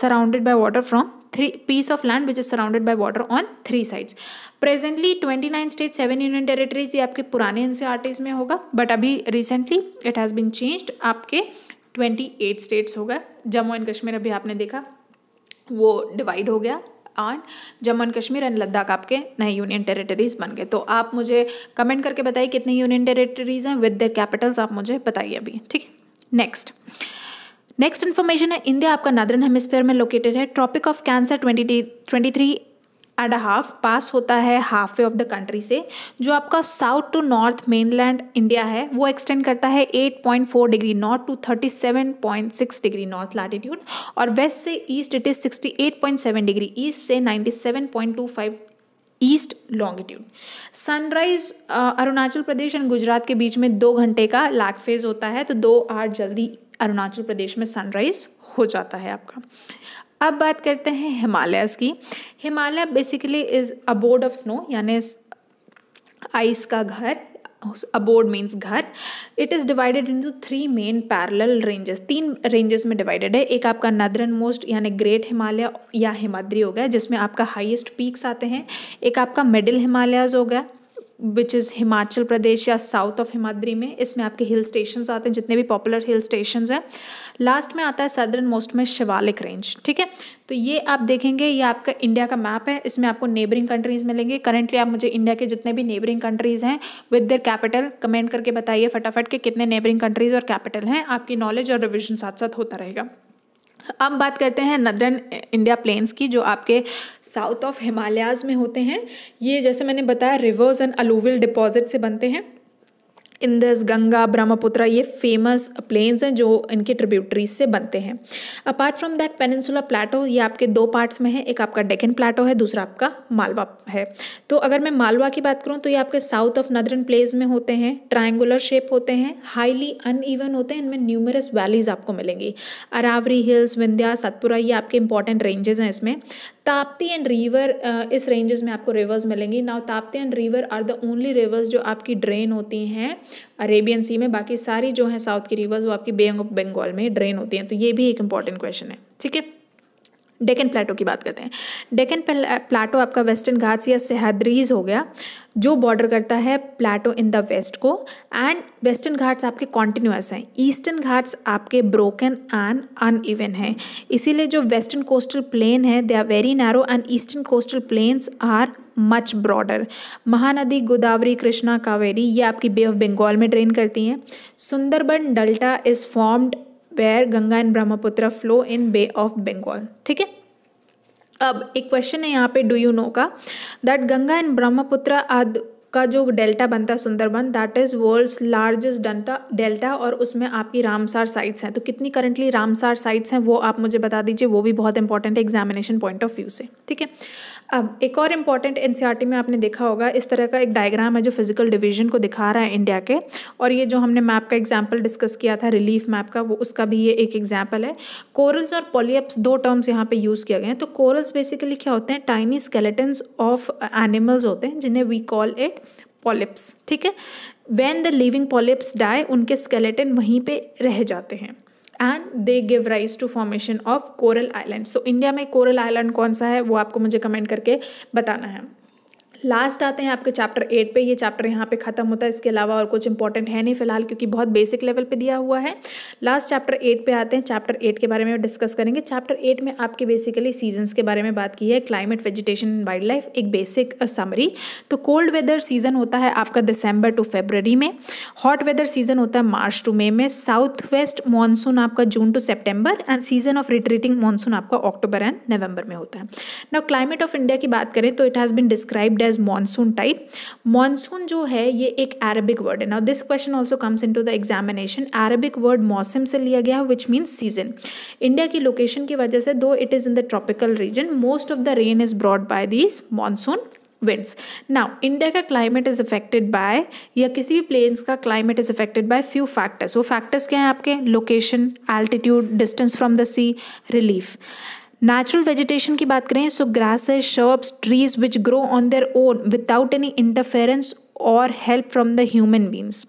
Speaker 1: surrounded by water from piece of land which is surrounded by water on three sides presently twenty nine state seven union territories ये आपके पुराने टीज में होगा but अभी recently it has been changed आपके twenty eight states होगा Jammu and Kashmir अभी आपने देखा वो डिवाइड हो गया on Jammu and Kashmir and Ladakh आपके नए यूनियन टेरिटरीज बन गए तो आप मुझे कमेंट करके बताइए कितने यूनियन टेरिटरीज हैं विद देयर कैपिटल्स आप मुझे बताइए अभी ठीक है नेक्स्ट नेक्स्ट इन्फॉर्मेशन है इंडिया आपका नदरन हेमिस्फेयर में लोकेटेड है Tropic of cancer twenty twenty three and half pass होता है half way of the country से जो आपका south to north mainland India है वो एक्सटेंड करता है 8.4 degree north to 37.6 degree north latitude और वेस्ट से east it is 68.7 degree east से 97.25 east longitude sunrise Arunachal Pradesh and Gujarat के बीच में दो घंटे का लैक फेज होता है तो दो आर जल्दी अरुणाचल प्रदेश में सनराइज हो जाता है आपका अब बात करते हैं हिमालयस की Himalaya basically is abode of snow यानी आइस का घर अबोर्ड मीन्स घर it is divided into three main parallel ranges तीन रेंजेस में डिवाइडेड है एक आपका नदरन मोस्ट यानी ग्रेट हिमालय या हिमाद्री हो गया जिसमें आपका हाईएस्ट पीक्स आते हैं एक आपका मिडिल हिमालयाज हो गया विच इज़ हिमाचल प्रदेश या साउथ ऑफ हिमाद्री में इसमें आपके हिल स्टेशन आते हैं जितने भी पॉपुलर हिल स्टेशन हैं लास्ट में आता है सदर्न मोस्ट में शिवालिक रेंज ठीक है तो ये आप देखेंगे ये आपका इंडिया का मैप है इसमें आपको नेबरिंग कंट्रीज़ मिलेंगे करंटली आप मुझे इंडिया के जितने भी नेबरिंग कंट्रीज़ हैं विद देयर कैपिटल कमेंट करके बताइए फटाफट के कितने नेबरिंग कंट्रीज़ और कैपिटल हैं आपकी नॉलेज और रिविजन साथ साथ होता रहेगा अब बात करते हैं नदर्न इंडिया प्लेन्स की जो आपके साउथ ऑफ हिमालयाज़ में होते हैं ये जैसे मैंने बताया रिवर्स एंड अलूविल डिपॉजिट से बनते हैं इंदस गंगा ब्रह्मपुत्र ये फेमस प्लेन्स हैं जो इनके ट्रिब्यूटरीज से बनते हैं apart from that peninsula plateau ये आपके दो पार्ट्स में है एक आपका डेकन प्लाटो है दूसरा आपका मालवा है तो अगर मैं मालवा की बात करूँ तो ये आपके साउथ ऑफ नदरन प्लेस में होते हैं ट्राइंगुलर शेप होते हैं हाईली ईवन होते हैं इनमें न्यूमरस वैलीज आपको मिलेंगी अरावरी हिल्स विंध्या सतपुरा ये आपके इंपॉर्टेंट रेंजेस हैं इसमें ताप्ती एंड रिवर इस रेंजेस में आपको रिवर्स मिलेंगी now Tapti and river are the only rivers जो आपकी ड्रेन होती हैं अरेबियन सी में बाकी सारी जो है साउथ की रिवर्स वो आपकी बे ऑफ बंगाल में ड्रेन होती हैं तो ये भी एक इंपॉर्टेंट क्वेश्चन है ठीक है डेकन प्लेटो की बात करते हैं डेकन प्लाटो आपका वेस्टर्न घाट्स या सहद्रीज हो गया जो बॉर्डर करता है प्लाटो इन द वेस्ट को एंड वेस्टर्न घाट्स आपके कॉन्टिन्यूस हैं ईस्टर्न घाट्स आपके ब्रोकन एंड अन इवन हैं इसीलिए जो वेस्टर्न कोस्टल प्लेन है they are very narrow and eastern coastal plains are much broader Mahanadi Godavari Krishna Kaveri ये आपकी बे ऑफ बंगाल में ड्रेन करती हैं Sundarban delta is formed where Ganga and Brahmaputra flow in bay of Bengal ठीक है अब एक क्वेश्चन है यहाँ पे डू यू नो का दैट गंगा एंड ब्रह्मपुत्र आदि का जो डेल्टा बनता है Sundarban that is world's largest delta delta और उसमें आपकी रामसार साइट्स हैं तो कितनी करंटली रामसार साइट्स हैं वो आप मुझे बता दीजिए वो भी बहुत इंपॉर्टेंट है एग्जामिनेशन पॉइंट ऑफ व्यू से ठीक है अब एक और इम्पॉर्टेंट एन e में आपने देखा होगा इस तरह का एक डायग्राम है जो फिजिकल डिवीजन को दिखा रहा है इंडिया के और ये जो हमने मैप का एग्जाम्पल डिस्कस किया था रिलीफ मैप का वो उसका भी ये एक एग्जाम्पल है कोरल्स और पोलियप्स दो टर्म्स यहाँ पे यूज़ किया गया है तो कोरल्स बेसिकली क्या होते हैं टाइनी स्केलेटन्स ऑफ एनिमल्स होते हैं जिन्हें वी कॉल इट पॉलिप्स ठीक है when the living polyps die उनके स्केलेटन वहीं पर रह जाते हैं and they give rise to formation of coral island so India में कोरल आइलैंड कौन सा है वो आपको मुझे कमेंट करके बताना है लास्ट आते हैं आपके चैप्टर एट पे ये चैप्टर यहाँ पे ख़त्म होता है इसके अलावा और कुछ इंपॉर्टेंट है नहीं फिलहाल क्योंकि बहुत बेसिक लेवल पे दिया हुआ है लास्ट चैप्टर एट पे आते हैं चैप्टर एट के बारे में डिस्कस करेंगे चैप्टर एट में आपके बेसिकली सीजन्स के बारे में बात की है climate vegetation and wild life एक बेसिक समरी uh, तो कोल्ड वेदर सीजन होता है आपका दिसंबर टू फेबररी में हॉट वेदर सीजन होता है मार्च टू मई में साउथ वेस्ट मानसून आपका June to September and season of retreating monsoon आपका अक्टूबर एंड नवंबर में होता है ना क्लाइमेट ऑफ इंडिया की बात करें तो it has been described as as monsoon type monsoon जो है ये एक अरबिक वर्ड है now this question also comes in to the examination Arabic word मौसम से लिया गया विच मीन्स सीजन इंडिया की लोकेशन की वजह से though it is in the tropical region most of the rain is brought by this monsoon winds now India का climate is affected by या किसी भी प्लेन्स का climate is affected by few factors वो factors क्या हैं आपके location altitude distance from the sea relief natural vegetation की बात करें so grasses shrubs trees which grow on their own without any interference और help from the human beings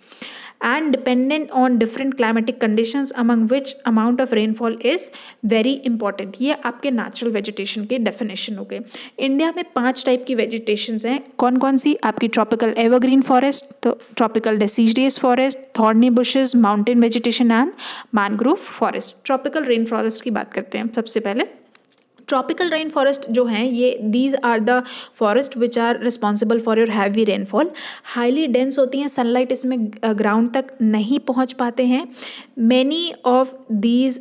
Speaker 1: and dependent on different climatic condition among which amount of rainfall is very important ये आपके natural vegetation के definition हो गए India में पाँच type की vegetation हैं कौन कौन सी आपकी ट्रॉपिकल एवरग्रीन फॉरेस्ट तो tropical deciduous forest thorny bushes mountain vegetation and mangrove forest tropical rain forest की बात करते हैं सबसे पहले ट्रॉपिकल रेन फॉरेस्ट जो हैं ये these are the forest which are responsible for your heavy rainfall highly dense होती हैं सनलाइट इसमें ग्राउंड तक नहीं पहुंच पाते हैं मैनी ऑफ दीज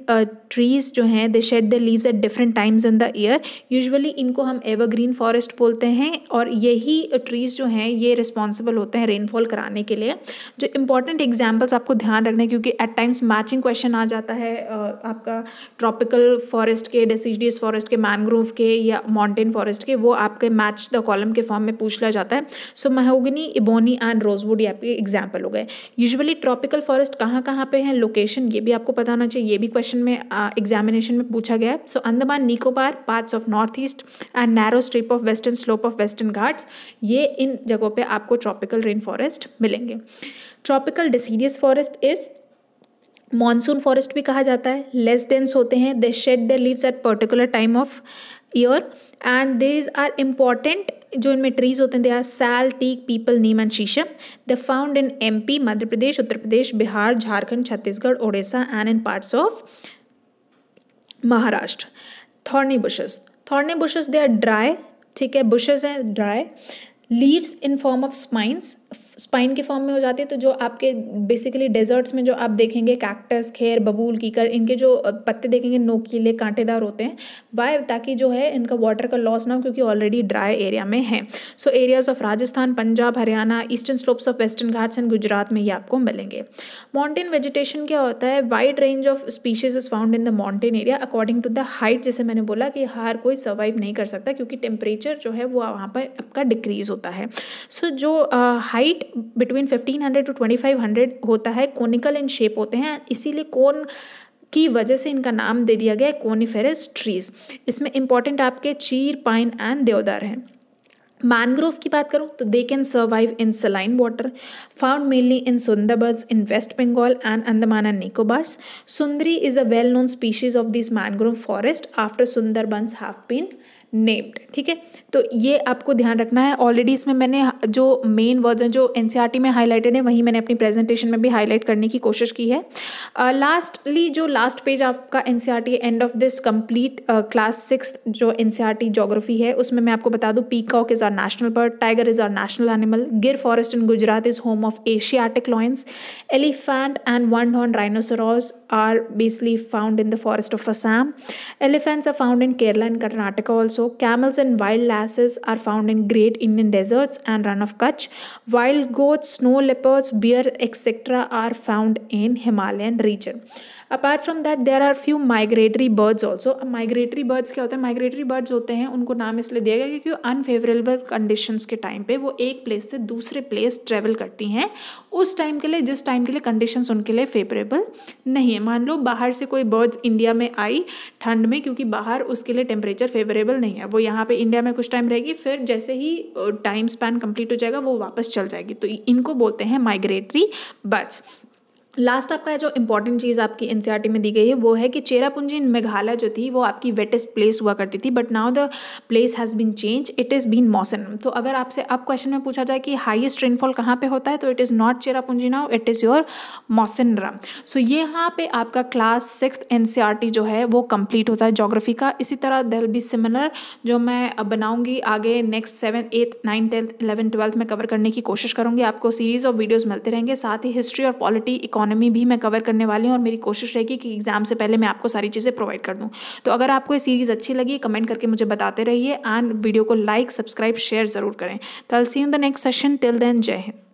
Speaker 1: ट्रीज़ जो हैं they shed the leaves at different times in the year usually इनको हम एवरग्रीन फॉरेस्ट बोलते हैं और यही ट्रीज़ जो हैं ये रिस्पॉन्सिबल होते हैं रेनफॉल कराने के लिए जो इंपॉर्टेंट एग्जाम्पल्स आपको ध्यान रखना है क्योंकि एट टाइम्स मैचिंग क्वेश्चन आ जाता है आपका ट्रॉपिकल फॉरेस्ट के डेसीडियस फॉरेस्ट के मैनग्रोव के या माउंटेन फॉरेस्ट के वो आपके मैच द कॉलम के फॉर्म में पूछ लिया जाता है so mahogany ebony and rosewood ये आपके एग्जाम्पल हो गए यूजअली ट्रॉपिकल फॉरेस्ट कहाँ कहाँ पे हैं लोकेशन ये भी आपको पता होना चाहिए ये भी क्वेश्चन में एग्जामिनेशन में पूछा गया है so Andaman Nicobar parts of north east and narrow strip of western slope of western Ghats ये इन जगहों पर आपको ट्रॉपिकल रेन फॉरेस्ट मिलेंगे tropical deciduous forest is monsoon forest भी कहा जाता है लेस डेंस होते हैं they shed their leaves at particular time of year and these are important जो इनमें ट्रीज होते हैं they are sal teak peepal neem and shisham they found in M P Madhya Pradesh Uttar Pradesh Bihar Jharkhand Chhattisgarh Orissa and in parts of Maharashtra thorny bushes thorny bushes they are dry ठीक है bushes हैं dry leaves in form of spines spine के form में हो जाती है तो जो आपके बेसिकली डेजर्ट्स में जो आप देखेंगे कैक्टस खेर बबूल कीकर इनके जो पत्ते देखेंगे नोकीले कांटेदार होते हैं वाई ताकि जो है इनका वाटर का लॉस ना हो क्योंकि ऑलरेडी ड्राई एरिया में है so areas of Rajasthan Punjab Haryana eastern slopes of western Ghats and Gujarat में ये आपको मिलेंगे माउंटेन वेजिटेशन क्या होता है wide range of species is found in the mountain area according to the height जैसे मैंने बोला कि हर कोई सर्वाइव नहीं कर सकता क्योंकि टेम्परेचर जो है वो वहाँ पर आपका डिक्रीज होता है सो so, जो हाइट uh, बिटवीन 1500 टू 2500 होता है कोनिकल इन शेप होते हैं इसीलिए कोन की वजह से इनका नाम दे दिया गया है कोनिफेरस ट्रीज इसमें इंपॉर्टेंट आपके चीर पाइन एंड देवदार हैं मैनग्रोव की बात करूँ तो they can survive in saline water found mainly in Sundarbans in west Bengal and Andaman and Nicobars sundari is a well known species of this mangrove forest after Sundarbans have been named ठीक है तो ये आपको ध्यान रखना है ऑलरेडी इसमें मैंने जो मेन वर्जन जो एन e में हाईलाइटेड है वहीं मैंने अपनी प्रेजेंटेशन में भी हाईलाइट करने की कोशिश की है लास्टली uh, जो लास्ट पेज आपका an end of this complete class six जो एन जोग्राफी e है उसमें मैं आपको बता दूँ peacock is our national bird tiger is our national animal Gir forest in Gujarat is home of Asiatic lions elephant and one horn rhinoceros are basically found in the forest of Assam elephants are found in Kerala and Karnataka also also, camels and wild lasses are found in great Indian deserts and run of Kutch. Wild goats, snow leopards, bear, etc. are found in Himalayan region. Apart from that there are few migratory birds also अब migratory birds क्या होते हैं migratory birds होते हैं उनको नाम इसलिए दिया गया क्योंकि अनफेवरेबल कंडीशन के टाइम पर वो एक प्लेस से दूसरे प्लेस ट्रेवल करती हैं उस टाइम के लिए जिस टाइम के लिए कंडीशन उनके लिए फेवरेबल नहीं है मान लो बाहर से कोई बर्ड्स इंडिया में आई ठंड में क्योंकि बाहर उसके लिए टेम्परेचर फेवरेबल नहीं है वो यहाँ पर इंडिया में कुछ टाइम रहेगी फिर जैसे ही टाइम स्पैन कंप्लीट हो जाएगा वो वापस चल जाएगी तो इनको बोलते हैं माइग्रेटरी बर्ड्स लास्ट आपका जो इंपॉर्टेंट चीज़ आपकी एन में दी गई है वो है कि चेरापूंजी इन मेघालय जो थी वो आपकी वेटेस्ट प्लेस हुआ करती थी but now the place has been change it is been Mawsynram तो अगर आपसे अब क्वेश्चन में पूछा जाए कि हाईएस्ट रेनफॉल कहाँ पे होता है तो it is not Cherrapunji now it is your Mawsynram so ये यहाँ पे आपका क्लास सिक्स एन जो है वो कंप्लीट होता है जोग्राफी का इसी तरह दिल बी सिमिलर जो मैं बनाऊँगी आगे next seven eighth nine tenth eleven twelfth में कवर करने की कोशिश करूँगी आपको सीरीज़ ऑफ वीडियोज़ मिलते रहेंगे साथ ही हिस्ट्री और पॉलिटी इकोनॉमी भी मैं कवर करने वाली हूँ और मेरी कोशिश रहेगी कि एग्ज़ाम से पहले मैं आपको सारी चीज़ें प्रोवाइड कर दूँ तो अगर आपको ये सीरीज़ अच्छी लगी कमेंट करके मुझे बताते रहिए एंड वीडियो को लाइक सब्सक्राइब शेयर ज़रूर करें तो I'll see in the next session till then Jai Hind